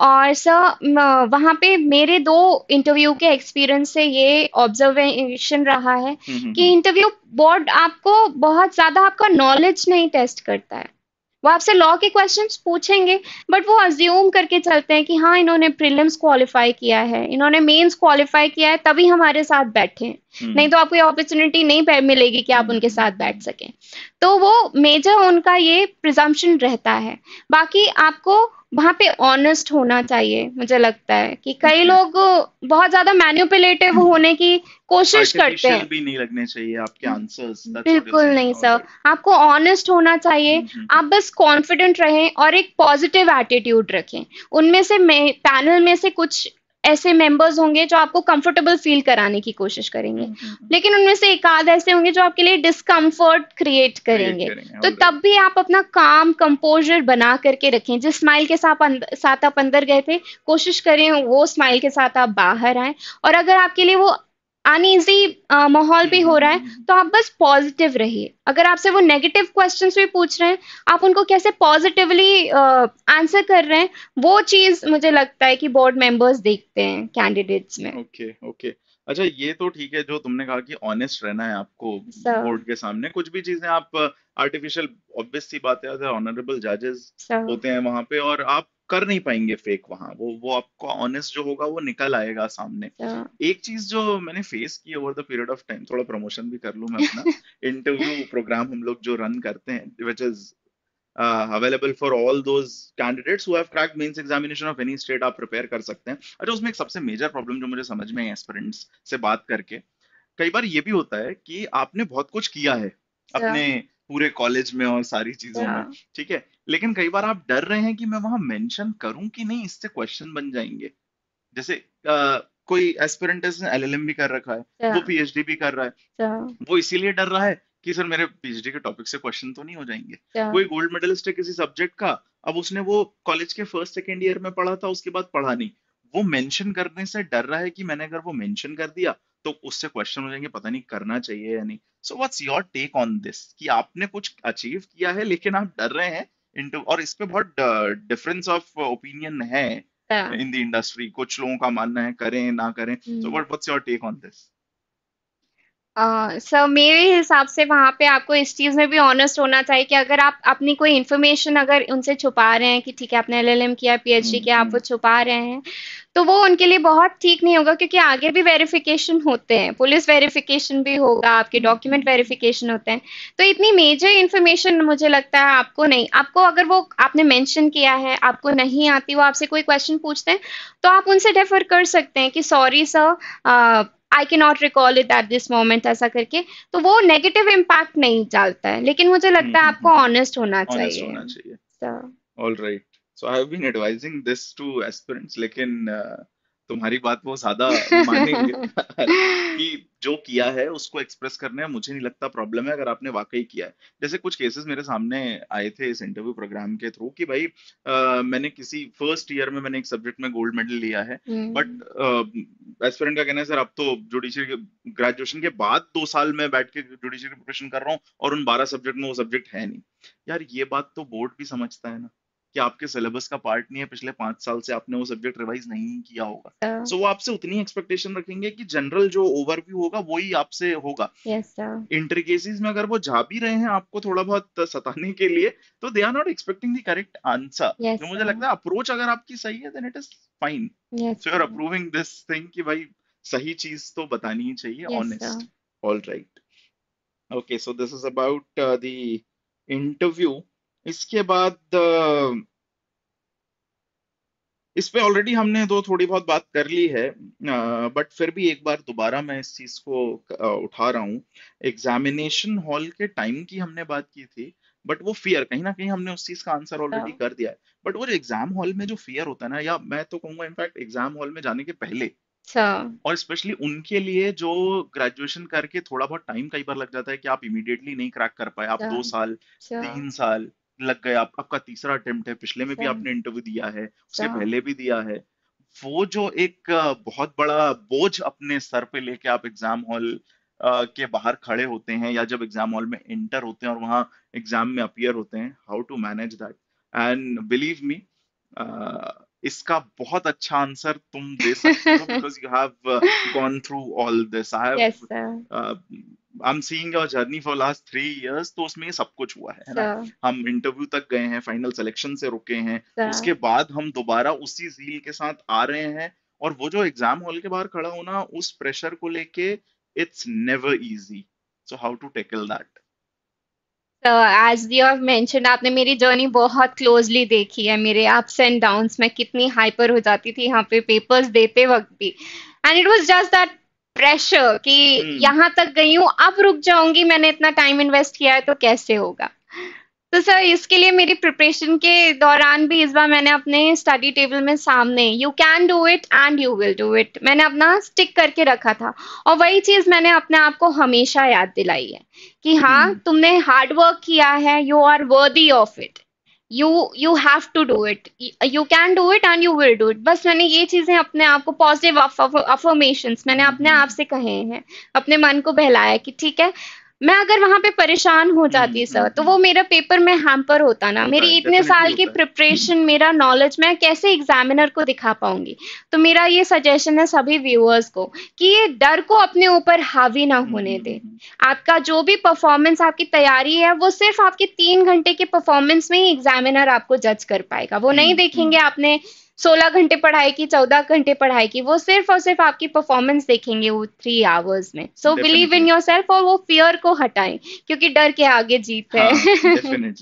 और सर वहाँ पे मेरे दो इंटरव्यू के एक्सपीरियंस से ये ऑब्जर्वेशन रहा है हम्म, हम्म, कि इंटरव्यू हम्म। बोर्ड आपको बहुत ज़्यादा आपका नॉलेज नहीं टेस्ट करता है वो आपसे लॉ के क्वेश्चंस पूछेंगे बट वो अज्यूम करके चलते हैं कि हाँ इन्होंने प्रीलिम्स क्वालिफाई किया है इन्होंने मेंस क्वालिफाई किया है तभी हमारे साथ बैठे हैं नहीं तो आपको ये अपॉर्चुनिटी नहीं मिलेगी कि आप उनके साथ बैठ सकें तो वो मेजर उनका ये प्रिजम्पशन रहता है बाकी आपको वहां पे ऑनेस्ट होना चाहिए मुझे लगता है कि कई लोग बहुत ज्यादा मैन्युपुलेटिव hmm. होने की कोशिश करते हैं भी नहीं लगने चाहिए आपके आंसर्स hmm. बिल्कुल नहीं सर आपको ऑनेस्ट होना चाहिए hmm. आप बस कॉन्फिडेंट रहें और एक पॉजिटिव एटीट्यूड रखें उनमें से पैनल में से कुछ ऐसे मेंबर्स होंगे जो आपको कंफर्टेबल फील कराने की कोशिश करेंगे हम्म, हम्म, हम्म। लेकिन उनमें से एक आध ऐसे होंगे जो आपके लिए डिस्कम्फर्ट क्रिएट करेंगे, तो तब भी आप अपना काम कंपोजर बना करके रखें जिस स्माइल के साथ साथ आप अंदर गए थे कोशिश करें वो स्माइल के साथ आप बाहर आए और अगर आपके लिए वो अनईजी uh, माहौल भी हो रहा है तो आप बस पॉजिटिव रहिए अगर आपसे वो नेगेटिव क्वेश्चंस भी पूछ रहे हैं आप उनको कैसे पॉजिटिवली आंसर uh, कर रहे हैं वो चीज मुझे लगता है कि बोर्ड मेंबर्स देखते हैं कैंडिडेट्स में ओके okay, ओके okay. अच्छा ये तो ठीक है जो तुमने कहा कि ऑनेस्ट रहना है आपको सर बोर्ड के सामने कुछ भी चीजें आप आर्टिफिशियल ऑब्वियस सी बात है ऑनरेबल जजेस होते हैं वहां पे और आप कर नहीं पाएंगे फेक वहां वो वो आपको ऑनेस्ट जो होगा वो निकल आएगा सामने एक चीज जो मैंने फेस की over the period of time थोड़ा प्रमोशन भी कर लू मैं अपना इंटरव्यू प्रोग्राम हम लोग जो रन करते हैं which is uh, available for all those candidates who have cracked mains examination of any state आप prepare कर सकते हैं अच्छा उसमें एक सबसे major problem जो मुझे समझ में है aspirants से बात करके कई बार ये भी होता है कि आपने बहुत कुछ किया है yeah. अपने पूरे कॉलेज में और सारी चीजों yeah. में ठीक है लेकिन कई बार आप डर रहे हैं कि मैं वहां मेंशन करूं कि नहीं इससे क्वेश्चन बन जाएंगे जैसे आ, uh, कोई एस्पिरेंट एल एलएलएम भी कर रखा है yeah. वो पीएचडी भी कर रहा है वो इसीलिए डर रहा है कि सर मेरे पीएचडी के टॉपिक से क्वेश्चन तो नहीं हो जाएंगे कोई गोल्ड मेडलिस्ट है किसी सब्जेक्ट का अब उसने वो कॉलेज के फर्स्ट सेकेंड ईयर में पढ़ा था उसके बाद पढ़ा नहीं वो मेंशन करने से डर रहा है कि मैंने अगर वो मेंशन कर दिया तो उससे क्वेश्चन हो जाएंगे पता नहीं करना चाहिए या नहीं so what's your take on this कि आपने कुछ अचीव किया है लेकिन आप डर रहे हैं इनटू और इस पे बहुत डिफरेंस ऑफ ओपिनियन है इन द इंडस्ट्री कुछ लोगों का मानना है करें ना करें so what what's your take on this sir मेरे हिसाब से वहाँ पे आपको इस चीज़ में भी ऑनेस्ट होना चाहिए कि अगर आप अपनी कोई इन्फॉर्मेशन अगर उनसे छुपा रहे हैं कि ठीक है आपने एलएलएम किया पीएचडी हम्म, किया आप वो हम्म। छुपा रहे हैं तो वो उनके लिए बहुत ठीक नहीं होगा क्योंकि आगे भी वेरिफिकेशन होते हैं पुलिस वेरिफिकेशन भी होगा आपके डॉक्यूमेंट हम्म, वेरिफिकेशन होते हैं तो इतनी मेजर इन्फॉर्मेशन मुझे लगता है आपको नहीं आपको अगर वो आपने मेंशन किया है आपको नहीं आती वो आपसे कोई क्वेश्चन पूछते हैं तो आप उनसे डेफर कर सकते हैं कि sorry sir I can not recall it at this moment ऐसा करके तो वो नेगेटिव इम्पैक्ट नहीं डालता है लेकिन मुझे लगता है hmm. आपको ऑनेस्ट हम्म, होना चाहिए all right so I have been advising this to aspirants लेकिन uh... तुम्हारी बात वो ज्यादा मानेंगे कि जो किया है उसको एक्सप्रेस करने में मुझे नहीं लगता प्रॉब्लम है अगर आपने वाकई किया है जैसे कुछ केसेस मेरे सामने आए थे इस इंटरव्यू प्रोग्राम के थ्रू कि भाई आ, मैंने किसी फर्स्ट ईयर में मैंने एक सब्जेक्ट में गोल्ड मेडल लिया है बट हम्म। एस्पिरेंट का कहना है सर अब तो जुडिशियर ग्रेजुएशन के बाद दो साल में बैठ के जुडिशियल प्रिपरेशन कर रहा हूँ और उन बारह सब्जेक्ट में वो सब्जेक्ट है नहीं यार ये बात तो बोर्ड भी समझता है ना कि आपके सिलेबस का पार्ट नहीं है पिछले पांच साल से आपने वो सब्जेक्ट रिवाइज नहीं किया होगा सो हाँ। so, वो आपसे उतनी एक्सपेक्टेशन रखेंगे कि जनरल जो ओवरव्यू होगा वही आपसे होगा इंटर yes, में अगर वो जा भी रहे हैं आपको थोड़ा बहुत सताने के लिए तो they are not expecting the correct answer तो मुझे लगता है अप्रोच अगर आपकी सही है then it is fine so you are approving this thing कि भाई सही चीज तो बतानी ही चाहिए honest all right okay so this is about the interview इसके बाद इस पे ऑलरेडी हमने दो थोड़ी बहुत बात कर ली है बट फिर भी एक बार दोबारा मैं इस चीज को उठा रहा हूँ एग्जामिनेशन हॉल के टाइम की हमने बात की थी बट वो फियर कहीं ना कहीं हमने उस चीज का आंसर ऑलरेडी हाँ। कर दिया है बट वो एग्जाम हॉल में जो फियर होता है ना या मैं तो कहूंगा इनफैक्ट एग्जाम हॉल में जाने के पहले अच्छा। और स्पेशली उनके लिए जो ग्रेजुएशन करके थोड़ा बहुत टाइम कई बार लग जाता है कि आप इमीडिएटली नहीं क्रैक कर पाए आप अच्छा। दो साल अच्छा। तीन साल लग गया आप आपका तीसरा अटेम्प्ट है पिछले में भी आपने इंटरव्यू दिया है उसके हाँ। पहले भी दिया है वो जो एक बहुत बड़ा बोझ अपने सर पे लेके आप एग्जाम हॉल के बाहर खड़े होते हैं या जब एग्जाम हॉल में एंटर होते हैं और वहां एग्जाम में अपियर होते हैं how to manage that and believe me इसका बहुत अच्छा आंसर तुम दे सकते हो because you have gone through all this I have I am seeing your journey for last three years तो उसमें सब कुछ हुआ है ना हम इंटरव्यू तक गए हैं फाइनल सिलेक्शन से रुके हैं उसके बाद हम दोबारा उसी जील के साथ आ रहे हैं और वो जो एग्जाम हॉल के बाहर खड़ा होना उस प्रेशर को लेके it's never easy so how to tackle that तो एज वी हैव मेंशन आपने मेरी जर्नी बहुत क्लोजली देखी है मेरे अप्स एंड डाउन्स मैं कितनी हाइपर हो जाती थी यहाँ पे पेपर्स देते वक्त भी and it was just that pressure कि हम्म। यहाँ तक गई हूँ अब रुक जाऊंगी मैंने इतना टाइम इन्वेस्ट किया है तो कैसे होगा तो सर इसके लिए मेरी प्रिपरेशन के दौरान भी इस बार मैंने अपने स्टडी टेबल में सामने you can do it and you will do it मैंने अपना स्टिक करके रखा था और वही चीज मैंने अपने आप को हमेशा याद दिलाई है कि हाँ हम्म। तुमने हार्ड वर्क किया है you are worthy of it you you have to do it you can do it and you will do it बस मैंने ये चीज़ें अपने आप को पॉजिटिव अफर्मेशन मैंने अपने आप से कहे हैं अपने मन को बहलाया कि ठीक है मैं अगर वहां पे परेशान हो जाती हम्म, सर हम्म, तो वो हम्म। मेरा पेपर में हैम्पर होता ना मेरी इतने साल की प्रिपरेशन मेरा नॉलेज मैं कैसे एग्जामिनर को दिखा पाऊंगी तो मेरा ये सजेशन है सभी व्यूअर्स को कि ये डर को अपने ऊपर हावी ना होने दे आपका जो भी परफॉर्मेंस आपकी तैयारी है वो सिर्फ आपके तीन घंटे के परफॉर्मेंस में ही एग्जामिनर आपको जज कर पाएगा वो नहीं देखेंगे आपने सोलह घंटे पढ़ाई की चौदह घंटे पढ़ाई की वो सिर्फ और सिर्फ आपकी परफॉर्मेंस देखेंगे वो थ्री आवर्स में so believe in your yourself और वो फियर को हटाएं क्योंकि डर के आगे जीत है हाँ,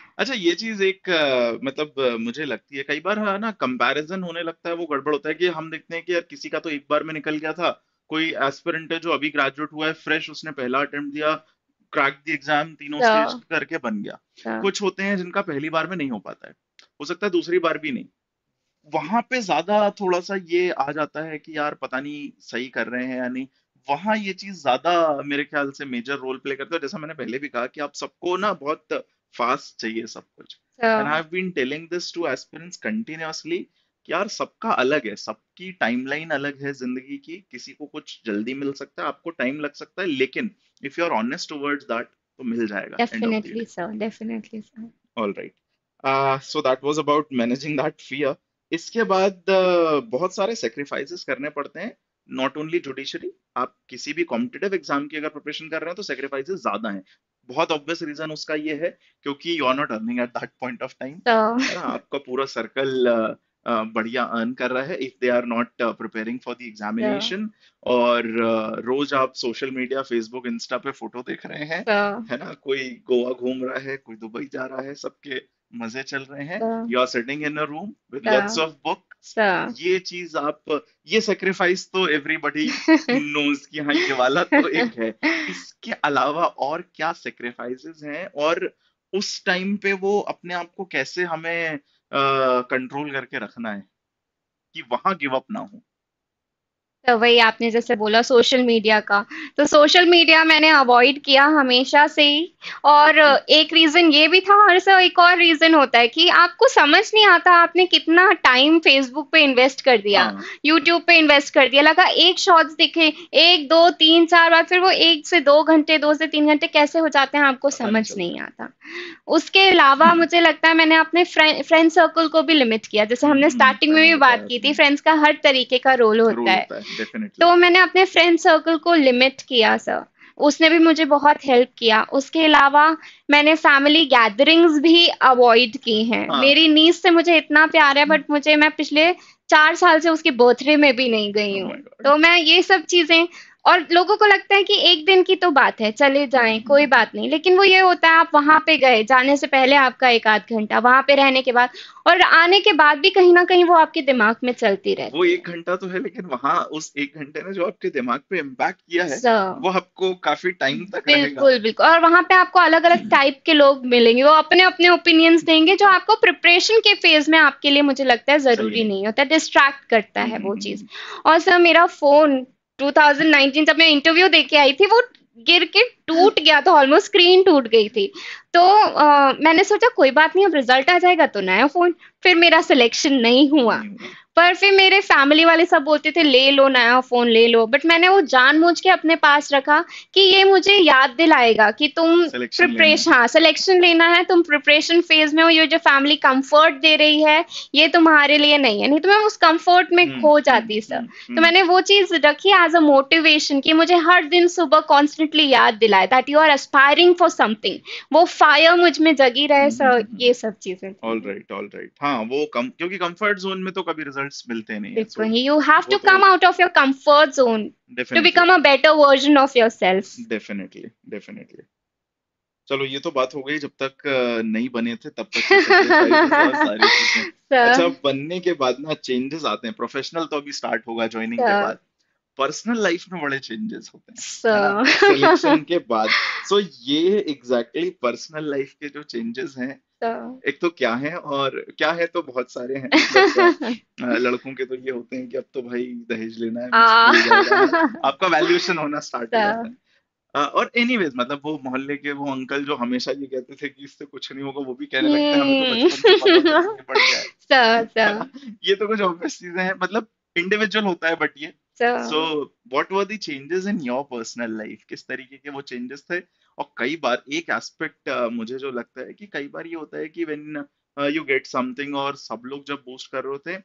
अच्छा ये चीज एक आ, मतलब मुझे लगती है कई बार है हाँ, ना कंपैरिजन होने लगता है वो गड़बड़ होता है कि हम देखते हैं कि यार किसी का तो एक बार में निकल गया था कोई एस्पिरेंट है जो अभी ग्रेजुएट हुआ है फ्रेश उसने पहला अटेम्प्ट दिया क्रैक दी एग्जाम तीनों स्टेज हाँ। करके बन गया कुछ होते हैं जिनका पहली बार में नहीं हो पाता है हो सकता है दूसरी बार भी नहीं वहां पे ज्यादा थोड़ा सा ये आ जाता है कि यार पता नहीं सही कर रहे हैं या नहीं वहां ये चीज ज्यादा मेरे ख्याल से मेजर रोल प्ले करता है जैसा मैंने पहले भी कहा कि आप सबको ना बहुत फास्ट चाहिए सब कुछ and I have been telling this to aspirants continuously यार सबका अलग है सबकी टाइमलाइन अलग है जिंदगी की किसी को कुछ जल्दी मिल सकता है आपको टाइम लग सकता है लेकिन if you are honest towards that तो मिल जाएगा definitely sir definitely sir alright so that was about managing that fear इसके बाद बहुत सारे सेक्रीफाइसेस करने पड़ते हैं नॉट ओनली जुडिशरी आप किसी भी कॉम्पिटेटिव एग्जाम की अगर प्रिपरेशन कर रहे हैं तो सेक्रीफाइसेस ज्यादा हैं बहुत ऑब्वियस रीजन उसका ये है क्योंकि you are not earning at that point of time आपका पूरा सर्कल बढ़िया अर्न कर रहा है if they are not preparing for the examination और रोज आप सोशल मीडिया फेसबुक इंस्टा पे फोटो देख रहे हैं तो है ना कोई गोवा घूम रहा है कोई दुबई जा रहा है सबके मजे चल रहे हैं you are sitting in a room with lots of book ये चीज आप ये सेक्रीफाइस तो एवरीबॉडी नोज की हाँ ये वाला तो एक है इसके अलावा और क्या सेक्रीफाइसेस हैं और उस टाइम पे वो अपने आप को कैसे हमें कंट्रोल करके रखना है कि वहां गिव अप ना हो तो वही आपने जैसे बोला सोशल मीडिया का तो सोशल मीडिया मैंने अवॉइड किया हमेशा से ही और एक रीज़न ये भी था और से एक और रीज़न होता है कि आपको समझ नहीं आता आपने कितना टाइम फेसबुक पे इन्वेस्ट कर दिया यूट्यूब हाँ। पे इन्वेस्ट कर दिया लगा एक शॉर्ट्स दिखे एक दो तीन चार बार फिर वो एक से दो घंटे दो से तीन घंटे कैसे हो जाते हैं आपको समझ नहीं आता उसके अलावा हम्म। मुझे लगता है मैंने अपने फ्रेंड सर्कल को भी लिमिट किया जैसे हमने स्टार्टिंग हम्म, में भी बात की थी फ्रेंड्स का हर तरीके का रोल होता है तो मैंने अपने फ्रेंड सर्कल को लिमिट किया सर उसने भी मुझे बहुत हेल्प किया उसके अलावा मैंने फैमिली गैदरिंग्स भी अवॉइड की हैं हाँ. मेरी नीस से मुझे इतना प्यार है बट मुझे मैं पिछले चार साल से उसके बर्थडे में भी नहीं गई oh हूँ oh तो मैं ये सब चीजें और लोगों को लगता है कि एक दिन की तो बात है चले जाए कोई बात नहीं लेकिन वो ये होता है आप वहां पे गए जाने से पहले आपका एक आध घंटा वहां पे रहने के बाद और आने के बाद भी कहीं ना कहीं वो आपके दिमाग में चलती रहे वो एक घंटा तो है लेकिन वहाँ उस एक घंटे ने जो आपके दिमाग पे इम्पैक्ट किया है so, वो आपको काफी टाइम तक बिल्कुल बिल्कुल और वहाँ पे आपको अलग अलग टाइप के लोग मिलेंगे वो अपने अपने ओपिनियंस देंगे जो आपको प्रिपरेशन के फेज में आपके लिए मुझे लगता है जरूरी नहीं होता डिस्ट्रैक्ट करता है वो हम्म, हम्म, चीज हम्म। और सर मेरा फोन 2019 जब मैं इंटरव्यू दे के आई थी वो गिर के टूट गया था ऑलमोस्ट स्क्रीन टूट गई थी तो आ, मैंने सोचा कोई बात नहीं अब रिजल्ट आ जाएगा तो नया फोन फिर मेरा सिलेक्शन नहीं हुआ पर फिर मेरे फैमिली वाले सब बोलते थे ले लो नया फोन ले लो बट मैंने वो जान मुझ के अपने पास रखा कि ये मुझे याद दिलाएगा कि तुम प्रिपरेशन हाँ सिलेक्शन लेना है तुम प्रिपरेशन फेज में हो ये जो फैमिली कंफर्ट दे रही है ये तुम्हारे लिए नहीं है नहीं तो मैं उस कंफर्ट में हम्म, खो हम्म, जाती सर हम्म, तो मैंने वो चीज रखी एज अ मोटिवेशन की मुझे हर दिन सुबह कॉन्स्टेंटली याद दिलाए that you are aspiring for something वो फायर मुझ में जगी रहे सर ये सब चीजें ऑल राइट ऑल राइट हाँ वो कम क्योंकि कंफर्ट जोन में तो कभी रिजल्ट रिजल्ट्स मिलते नहीं है you have to come out of your comfort zone to become a better version of yourself definitely definitely चलो ये तो बात हो गई जब तक नहीं बने थे तब तक तो, तो सारी चीजें अच्छा बनने के बाद ना चेंजेस आते हैं प्रोफेशनल तो अभी स्टार्ट होगा ज्वाइनिंग के बाद पर्सनल लाइफ में बड़े चेंजेस होते हैं सिलेक्शन के बाद सो so, ये एग्जैक्टली पर्सनल लाइफ के जो चेंजेस हैं एक तो क्या है और क्या है तो बहुत सारे हैं मतलब तो, लड़कों के तो ये होते हैं कि अब तो भाई दहेज लेना है आपका वैल्यूएशन होना स्टार्ट हो जाता है और एनी मतलब वो मोहल्ले के वो अंकल जो हमेशा ये कहते थे कि इससे कुछ नहीं होगा वो भी कहने लगते हैं तो तो है ये तो कुछ ऑब्वियस चीजें हैं मतलब इंडिविजुअल होता है बट ये so what were the changes in your personal life किस तरीके के वो चेंजेस थे और कई बार एक एस्पेक्ट uh, मुझे जो लगता है कि कई बार ये होता है कि व्हेन यू गेट समथिंग और सब लोग जब बूस्ट कर रहे होते हैं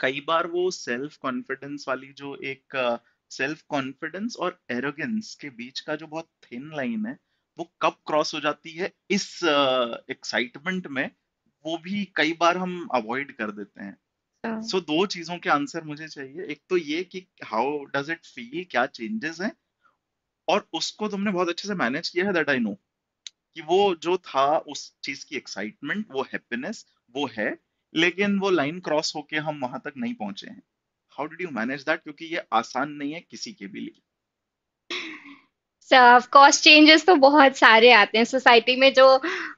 कई बार वो सेल्फ कॉन्फिडेंस वाली जो एक सेल्फ uh, कॉन्फिडेंस और एरोगेंस के बीच का जो बहुत थिन लाइन है वो कब क्रॉस हो जाती है इस एक्साइटमेंट uh, में वो भी कई बार हम अवॉइड कर देते हैं सो हाँ। दो चीजों के आंसर मुझे चाहिए एक तो ये कि हाउ डज इट फील क्या चेंजेस हैं और उसको तुमने बहुत अच्छे से मैनेज किया है दैट आई नो कि वो जो था उस चीज की एक्साइटमेंट वो हैप्पीनेस वो है लेकिन वो लाइन क्रॉस होके हम वहां तक नहीं पहुंचे हैं how did you manage that क्योंकि ये आसान नहीं है किसी के भी लिए ऑफकोर्स चेंजेस तो बहुत सारे आते हैं सोसाइटी में जो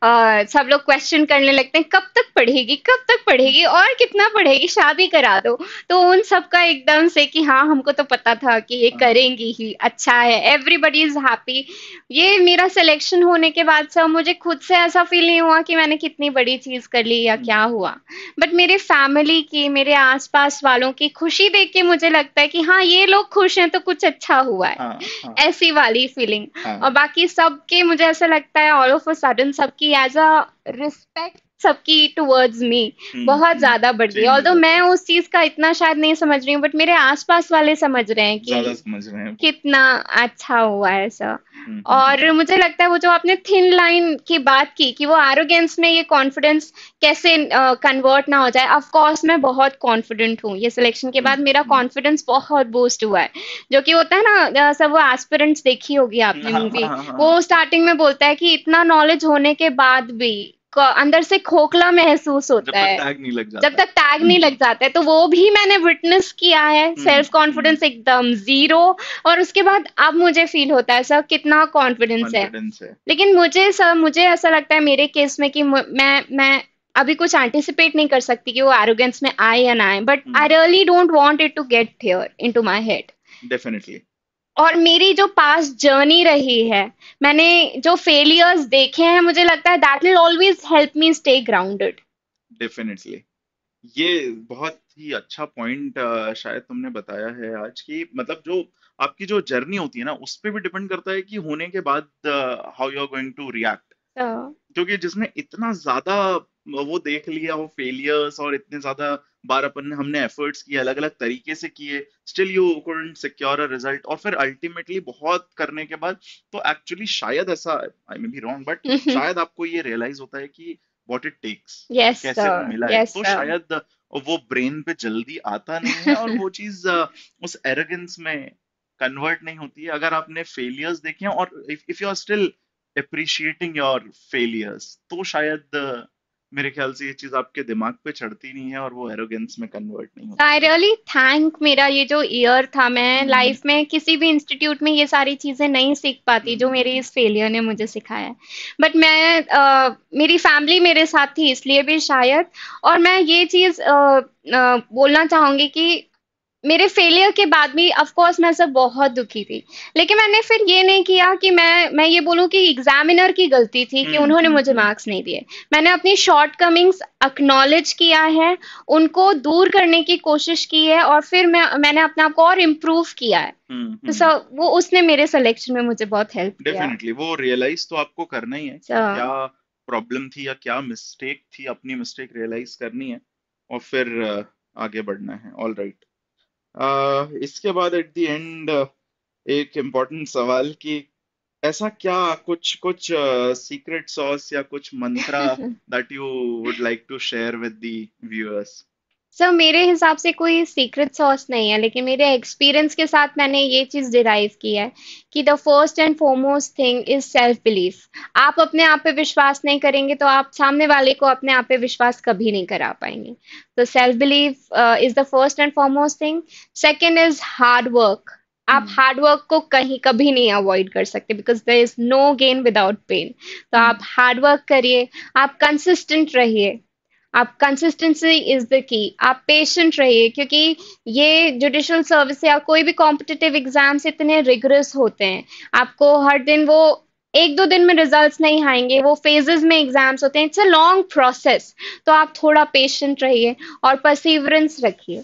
आ, सब लोग क्वेश्चन करने लगते हैं कब तक पढ़ेगी कब तक पढ़ेगी और कितना पढ़ेगी शादी करा दो तो उन सब का एकदम से कि हाँ हमको तो पता था कि ये हाँ। करेंगी ही अच्छा है एवरीबडी इज हैप्पी ये मेरा सिलेक्शन होने के बाद सब मुझे खुद से ऐसा फील नहीं हुआ कि मैंने कितनी बड़ी चीज कर ली या क्या हम्म। हुआ बट मेरे फैमिली की मेरे आसपास वालों की खुशी देख के मुझे लगता है कि हाँ ये लोग खुश हैं तो कुछ अच्छा हुआ है हाँ, हाँ। ऐसी वाली फीलिंग हाँ। और बाकी सबके मुझे ऐसा लगता है ऑल ऑफ अ सडन सबकी एज अ रिस्पेक्ट सबकी टूवर्ड्स हम्म, मी बहुत हम्म, ज्यादा बढ़ गई और मैं उस चीज का इतना शायद नहीं समझ रही हूँ बट मेरे आसपास वाले समझ रहे हैं कि समझ रहे हैं कितना अच्छा हुआ है सर हम्म, और मुझे लगता है वो जो आपने थिन लाइन की बात की कि वो आरोगेंस में ये कॉन्फिडेंस कैसे कन्वर्ट uh, ना हो जाए ऑफकोर्स मैं बहुत कॉन्फिडेंट हूँ ये सिलेक्शन के बाद मेरा कॉन्फिडेंस बहुत बूस्ट हुआ है जो कि होता है ना सब वो एस्पिरेंट्स देखी होगी आपने मूवी हाँ, हाँ, हाँ। वो स्टार्टिंग में बोलता है कि इतना नॉलेज होने के बाद भी अंदर से खोखला महसूस होता है जब तक टैग नहीं लग जाता है तो वो भी मैंने विटनेस किया है सेल्फ हम्म। कॉन्फिडेंस एकदम जीरो और उसके बाद अब मुझे फील होता है सर कितना कॉन्फिडेंस है।, है लेकिन मुझे सर मुझे ऐसा लगता है मेरे केस में कि मैं मैं अभी कुछ एंटिसिपेट नहीं कर सकती कि वो एरोगेंस में आए या ना आए but I really don't want it to get here into my head definitely और मेरी जो पास जर्नी रही है मैंने जो फेलियर्स देखे हैं मुझे लगता है that will always help me stay grounded definitely ये बहुत ही अच्छा पॉइंट शायद तुमने बताया है आज की मतलब जो आपकी जो जर्नी होती है ना उस पर भी डिपेंड करता है कि होने के बाद how you are going to react क्योंकि जिसने इतना ज्यादा वो देख लिया हो फेलियर्स और इतने ज्यादा बार अपन ने हमने एफर्ट्स किए अलग अलग तरीके से किए still you couldn't secure a result और फिर अल्टीमेटली बहुत करने के बाद तो एक्चुअली शायद ऐसा I may be wrong but शायद आपको ये रियलाइज होता है कि वॉट इट टेक्स कैसे मिला yes, है तो sir. शायद वो ब्रेन पे जल्दी आता नहीं है और वो चीज उस एरोगेंस में कन्वर्ट नहीं होती है अगर आपने फेलियर्स देखे और if you are still appreciating your failures तो शायद मेरे ख्याल से ये चीज आपके दिमाग पे चढ़ती नहीं है और वो एरोगेंस में कन्वर्ट नहीं होता आई रियली थैंक मेरा ये जो ईयर था मैं लाइफ hmm. में किसी भी इंस्टीट्यूट में ये सारी चीजें नहीं सीख पाती जो hmm. मेरे इस फेलियर ने मुझे सिखाया बट मैं uh, मेरी फैमिली मेरे साथ थी इसलिए भी शायद और मैं ये चीज uh, uh, बोलना चाहूंगी कि मेरे फेलियर के बाद भी अफकोर्स मैं सब बहुत दुखी थी लेकिन मैंने फिर ये नहीं किया कि मैं मैं ये बोलूँ कि एग्जामिनर की गलती थी कि हम्म, उन्होंने हम्म, मुझे मार्क्स हम्म। नहीं दिए मैंने अपनी शॉर्ट कमिंग्स अक्नॉलेज किया है उनको दूर करने की कोशिश की है और फिर मैं मैंने अपने आप को और इम्प्रूव किया है तो सर वो उसने मेरे सिलेक्शन में मुझे बहुत हेल्प किया डेफिनेटली वो रियलाइज तो आपको करना ही है क्या प्रॉब्लम थी या क्या मिस्टेक थी अपनी मिस्टेक रियलाइज करनी है और फिर आगे बढ़ना है ऑल राइट इसके बाद एट द एंड एक इम्पोर्टेंट सवाल कि ऐसा क्या कुछ कुछ सीक्रेट सॉस या कुछ mantra that you would like to share with the viewers sir मेरे हिसाब से कोई सीक्रेट सॉस नहीं है लेकिन मेरे एक्सपीरियंस के साथ मैंने ये चीज़ डिराइव की है कि the first and foremost thing is self belief आप अपने आप पे विश्वास नहीं करेंगे तो आप सामने वाले को अपने आप पे विश्वास कभी नहीं करा पाएंगे तो self belief is the first and foremost thing second is hard work आप हार्ड hmm. वर्क को कहीं कभी नहीं अवॉइड कर सकते because there is no gain without pain तो hmm. आप हार्ड वर्क करिए आप कंसिस्टेंट रहिए आप कंसिस्टेंसी इज द की आप पेशेंट रहिए क्योंकि ये जुडिशल सर्विस या कोई भी कॉम्पिटिटिव एग्जाम्स इतने रिगरस होते हैं आपको हर दिन वो एक दो दिन में रिजल्ट्स नहीं आएंगे वो फेजेस में एग्जाम्स होते हैं इट्स अ लॉन्ग प्रोसेस तो आप थोड़ा पेशेंट रहिए और परसिवरेंस रखिए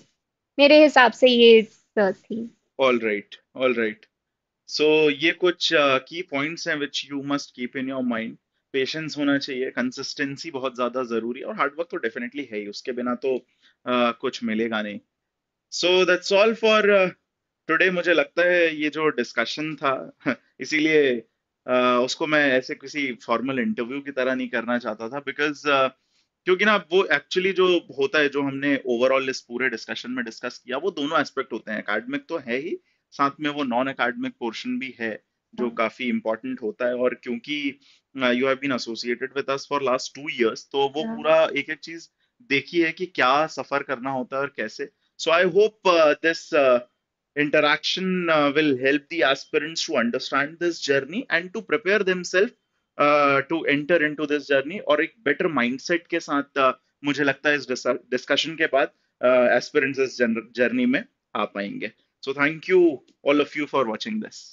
मेरे हिसाब से ये थी all right all right so ये कुछ की uh, पॉइंट्स हैं which you must keep in your mind patience होना चाहिए कंसिस्टेंसी बहुत ज़्यादा ज़रूरी और हार्डवर्क तो डेफिनेटली है ही उसके बिना तो uh, कुछ मिलेगा नहीं so that's all for today मुझे लगता है ये जो डिस्कशन था इसीलिए Uh, उसको मैं ऐसे किसी फॉर्मल इंटरव्यू की तरह नहीं करना चाहता था बिकॉज uh, क्योंकि ना वो एक्चुअली जो होता है जो हमने ओवरऑल इस पूरे डिस्कशन में डिस्कस किया वो दोनों एस्पेक्ट होते हैं अकेडमिक तो है ही साथ में वो नॉन अकेडमिक पोर्शन भी है जो हाँ। काफी इम्पोर्टेंट होता है और क्योंकि you have been associated with us for last two years तो वो हाँ। पूरा एक एक चीज देखी है कि क्या सफर करना होता है और कैसे so I hope this interaction will help the aspirants to understand this journey and to prepare them to enter into this journey और एक बेटर माइंडसेट के साथ uh, मुझे लगता है इस डिस्कशन के बाद एस्पिरेंट्स uh, इस जर्नी में आ पाएंगे so thank you all of you for watching this